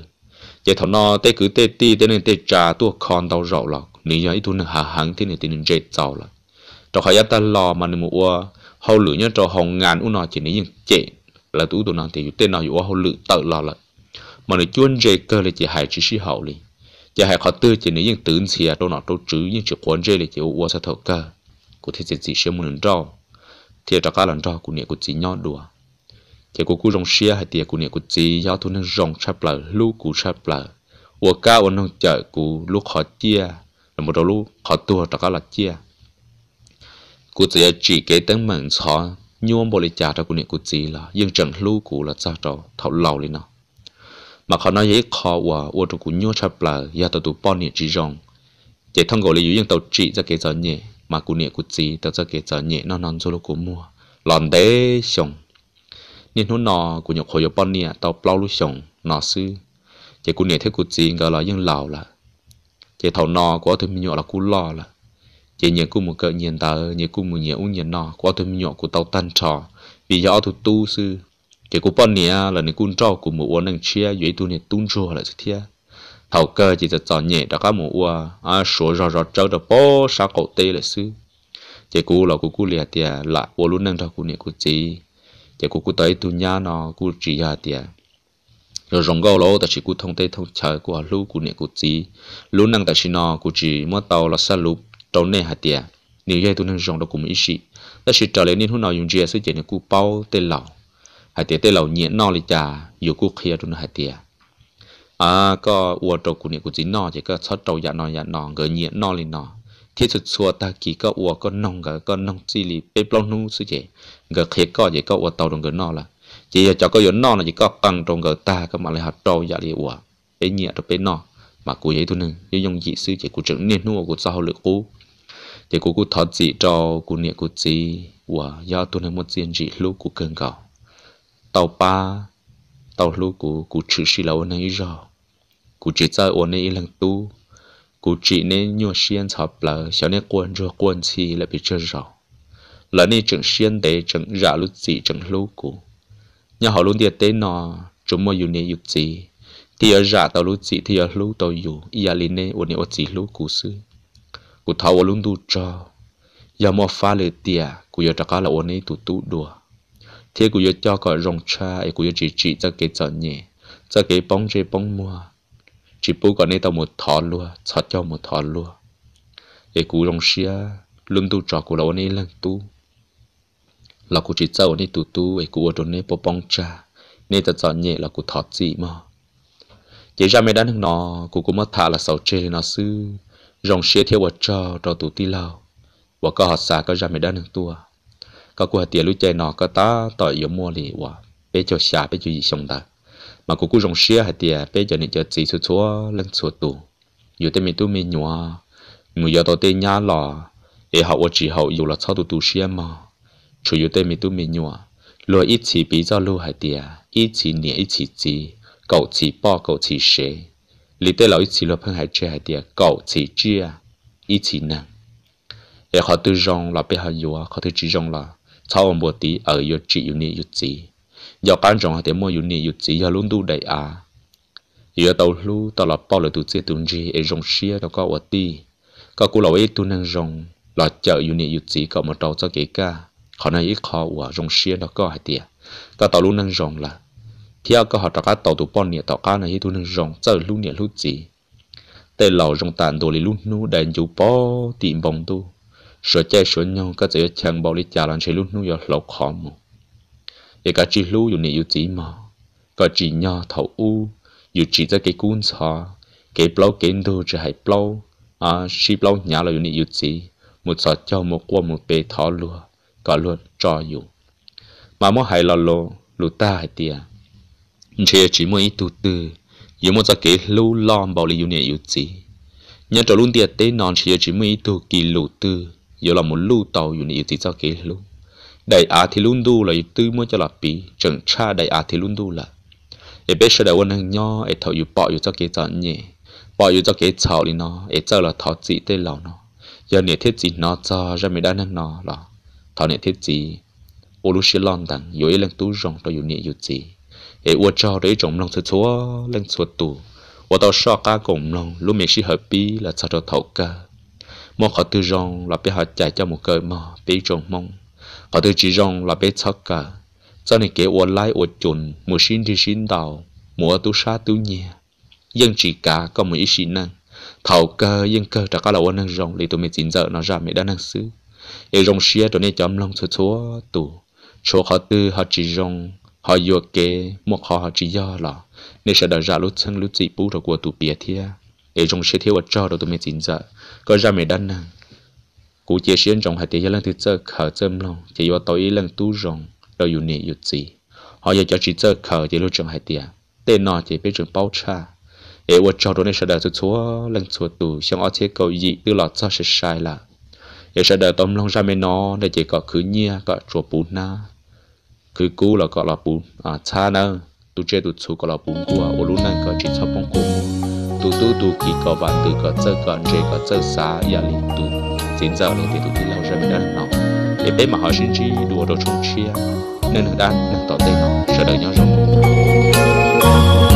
vậy thằng nó tê cứ tê ti tê nên tê trả tua con đau rậu lọ nếu như ít thu hà hằng thế này tê nên dễ giàu lọ trong khai ta lò mà nên mua hậu lửa nhớ cho hồng ngàn u nó chỉ nên những chế là tụi tụ nó thì tên nào u hậu lửa tự lò là. mà nó chuyên dễ cơ là chỉ hại chỉ sĩ hậu liền giờ hãy khó tư chỉ nếu những tướng thì à đâu nọ đâu chứ những chuyện quan trọng là chỉ uống sát thầu cả cụ thể chỉ sẽ muốn lần rau thì cho cả lần rau cụ niệm cụ chỉ nhỏ đùa chỉ cụ cụ rong xia hay tiệt cụ niệm cụ chỉ do thu nên rong chắp lờ lú cụ chắp lờ uống cao uống nông chợ cụ lúc khó chia là một đầu lú khó tua cho cả là chia cụ chỉ chỉ cái tấm mệnh xóa nhuộm bồi trả cho cụ niệm cụ chỉ là nhưng chẳng lú cụ là sao trò thảo lầu lên nào mà khó nói dễ khó quả ô tô cũng nhô chập là giờ tàu tụ bọn nhẹ chỉ rong chỉ thông gọi là yếu yên tàu trị ra cái giờ nhẹ mà cụ nhẹ cụ chỉ tàu ra cái giờ nhẹ nó non solo của mua lòn đế sông nên hôm nọ cụ nhọc hồi bọn nhẹ tàu plau lúc sông nó sư chỉ cụ nhẹ thấy cụ chỉ gọi là yên lào là chỉ thầu nọ của tôi mình nhọ là cụ lo là chỉ nhẹ cụ một cỡ nhìn tờ nhẹ cụ một nhẹ uống nhẹ nọ của tôi mình nhọ của tàu tan trò vì do thủ tu sư cái cố bọn nia là những cún trâu của một uống năng chia dưới tu nè tung trâu là thế thầu cơ chỉ cho chọn nhẹ đã có một uống à số rò rò trâu được bó sa cậu tê là sư cái cố là cố cố liệt tiệt lại uống luôn năng thầu cố nè cú chỉ cái cố cú tới tu nhá nó cố chỉ hà tiệt rồi rong gò lô ta chỉ cố thông tê thông chờ của lú cố nè cố chỉ lú năng ta chỉ nó cố chỉ mất tàu là sa lú trâu nè hà tiệt nếu vậy tu năng rong đó cũng ít gì ta chỉ trở lại nên hôm nào dùng gì sẽ chỉ nè cú bao tê lão hai tiệt tê lẩu nhiễn no lì chả dù cú kia luôn hai tiệt à có uo trâu cụ này cụ chỉ no chỉ có chót trâu dạ no dạ no gỡ nhiễn no lì no thiết thực xua ta kỳ có uo có nong gỡ có nong chi lì bê bông nu sư chế gỡ kia có chỉ có uo tàu đồng gỡ no là chỉ cho có yếu no là chỉ có căng trong gỡ ta có mà lại hạt trâu dạ lì uo bê nhiễn rồi bê no mà cụ giấy thôi nương yêu dùng dị sư chỉ cụ trưởng niên nua cụ sao lực cụ chỉ cụ cụ thọ dị trâu cụ niệm cụ gì và do tôi nương một diện dị lúc cụ cơn gạo tàu ba tàu lu của cụ chữ xí lâu này rõ cụ chỉ chơi ổn này lần tu cụ chỉ nên nhua xiên chọc là xéo nên quên rồi quên chi là bị chơi rõ là nên chẳng xiên để chẳng giả lúc gì chẳng lu cụ nhà họ luôn tiệt tế nọ chúng mà dùng này dùng gì thì ở giả tàu lúc gì thì ở lu tàu dù ia linh này ổn này ổn gì lu cụ sư cụ thao luôn tu cho giờ mà phá lời tiệt cụ giờ trả cá là ổn tụ tụ đùa thế cũng giờ cho cả rong cha cũng của chỉ chỉ cho cái cho nhẹ cho cái bóng chơi bóng mua chỉ bố còn nên tao một thọ luôn cho cho một thọ luôn cái của rong xia luôn tu cho của lão này lần tu lão của chỉ cho này tu tu cái ấy ở chỗ này bố bóng cha nên tao cho nhẹ lão của thọ gì mà chỉ ra mấy đàn thằng nó của cũng mất thả là sáu chơi nó sư rong xia theo vợ cho trò tu ti lão, vợ có họ xả có ra mấy đàn thằng tua ก็กูหัดเตี๋ยลุยใจนอก็ต้าต่อยมัวลีว่ะเป้เจ้าชาเป้เจ้าอีชงตามากูกูจงเชียหัดเตี๋ยเป้เจ้านี่เจ้าจีสุดชัวเล่นสุดตูอยู่แต่มีตู้มีหนัวงูยอตัวเตี้ยย่าหล่อเอหาวจีหาวอยู่ละชอบตูตูเชียมาช่วยอยู่แต่มีตู้มีหนัวรวยอีฉีปีเจ้าลู่หัดเตี๋ยอีฉีเหนียอีฉีจีเก่าฉีป้อเก่าฉีเชลีเต้เราอีฉีรวยเพิ่งหายเชียหัดเตี๋ยเก่าฉีเจียอีฉีนั่งเอเขาตัวจงเราไปหาอยู่เขาตัวจีจงเรา sau một tí ở yêu chỉ yêu ni yêu chỉ giờ ban trọng họ thì mua yêu ni chỉ giờ luôn đủ đầy à giờ tàu lu tàu là bao lời tụi chơi tụi gì ấy rong xia nó có ở ti có cú lão ấy e tụi năng rong là chợ yêu ni yêu chỉ có một tàu cho kể cả họ này ít khó ở rong xia nó có hai tiệt có tàu luôn năng rong là theo có họ tàu cá tàu tụi bao nè tàu cá này tụi năng rong chợ luôn nè lu chỉ tê lão rong tàn đồ lì luôn nu đầy chú bao tìm bông tu sợ chơi sợ nhau các chị chẳng bảo lý trả lần chơi lúc nu giờ lâu khó mù vậy cả chị lu dù nị dù chỉ mà có chỉ nhau thầu u dù chỉ ra cái cuốn xò cái bao cái đồ chỉ hay bao à chỉ bao nhà là dù nị dù chỉ một sợ cho một qua một bề thỏ lúa có luôn cho dù mà mỗi hai lần lô lú ta hai tiệt chỉ chỉ mỗi ít tu tư dù một sợ cái lu lom bảo lý dù nị dù chỉ nhà trở luôn tiệt tên non chỉ chỉ mỗi ít tu kỳ lú tư giờ là một lưu tàu dù này thì sao kể luôn đại á thì luôn đu là tư mua cho là bị chẳng cha đại á thì luôn đu là ở bên sau đầu quân hàng nhỏ ở thầu dù bỏ dù cho kế chọn nhỉ bỏ dù cho kế chọn đi nó để giờ là thọ chỉ tê lão nó giờ này thiết chỉ nó cho ra mới đã năng nó là thọ này thiết chỉ. ô lúc xí lon đằng dù ấy tu tú rong tao dù này dù chỉ. để ô cho đấy trồng lòng sơ chúa lần sơ tu. ô tao sao cá cùng lòng lúc mình xí hợp bi là sao cho thầu cả một họ tư rong là bé họ chạy cho một cơ mà bé rong mong họ tư chỉ rong là bé chắc cả cho nên kể ua lai ua chồn mùa xin thì xin đào mùa tu sa tu nhẹ dân chỉ cả có một ít xin năng thầu cơ dân cơ trả cả là ua năng rong lấy tụi mình chín giờ nó ra mẹ đã năng xứ yêu rong xia cho nên chấm lòng số số tụ số họ tư họ chỉ rong họ vừa kể một họ họ chỉ do là nên sẽ đợi ra lúc chân lúc dị bú rồi của tụ bia thiệt hệ trong sẽ thiếu ở cho đầu tụi mình chính giờ có ra mày đan năng à. cú chia sẻ trong hai tiếng lần thứ chơi khờ châm lòng chỉ do tối lần tu rồng đầu dù nị dù gì họ giờ cho chỉ chơi khờ chỉ lúc trong hai tiếng à? tên nọ chỉ biết trường bao cha hệ ở cho đồ này sẽ đợi chút chúa lần chúa tù xong ở thế cầu gì từ lọt cho sẽ sai là hệ sẽ đợi tôm lòng ra mày nó để chỉ có cứ nhia có chùa bún na cứ cú là có là bún à cha nơ tu chơi tu chú có là bún của ô lúc này có chỉ cho bông cua tu tu tu kỳ có bạn từ có chơi có chơi có chơi xa ya li tu chính giờ này thì tu thì lâu rồi mình đã học để bé mà họ sinh chi đùa đồ chung chia nên đã nặng tỏ tay nó sợ đời nhau rồi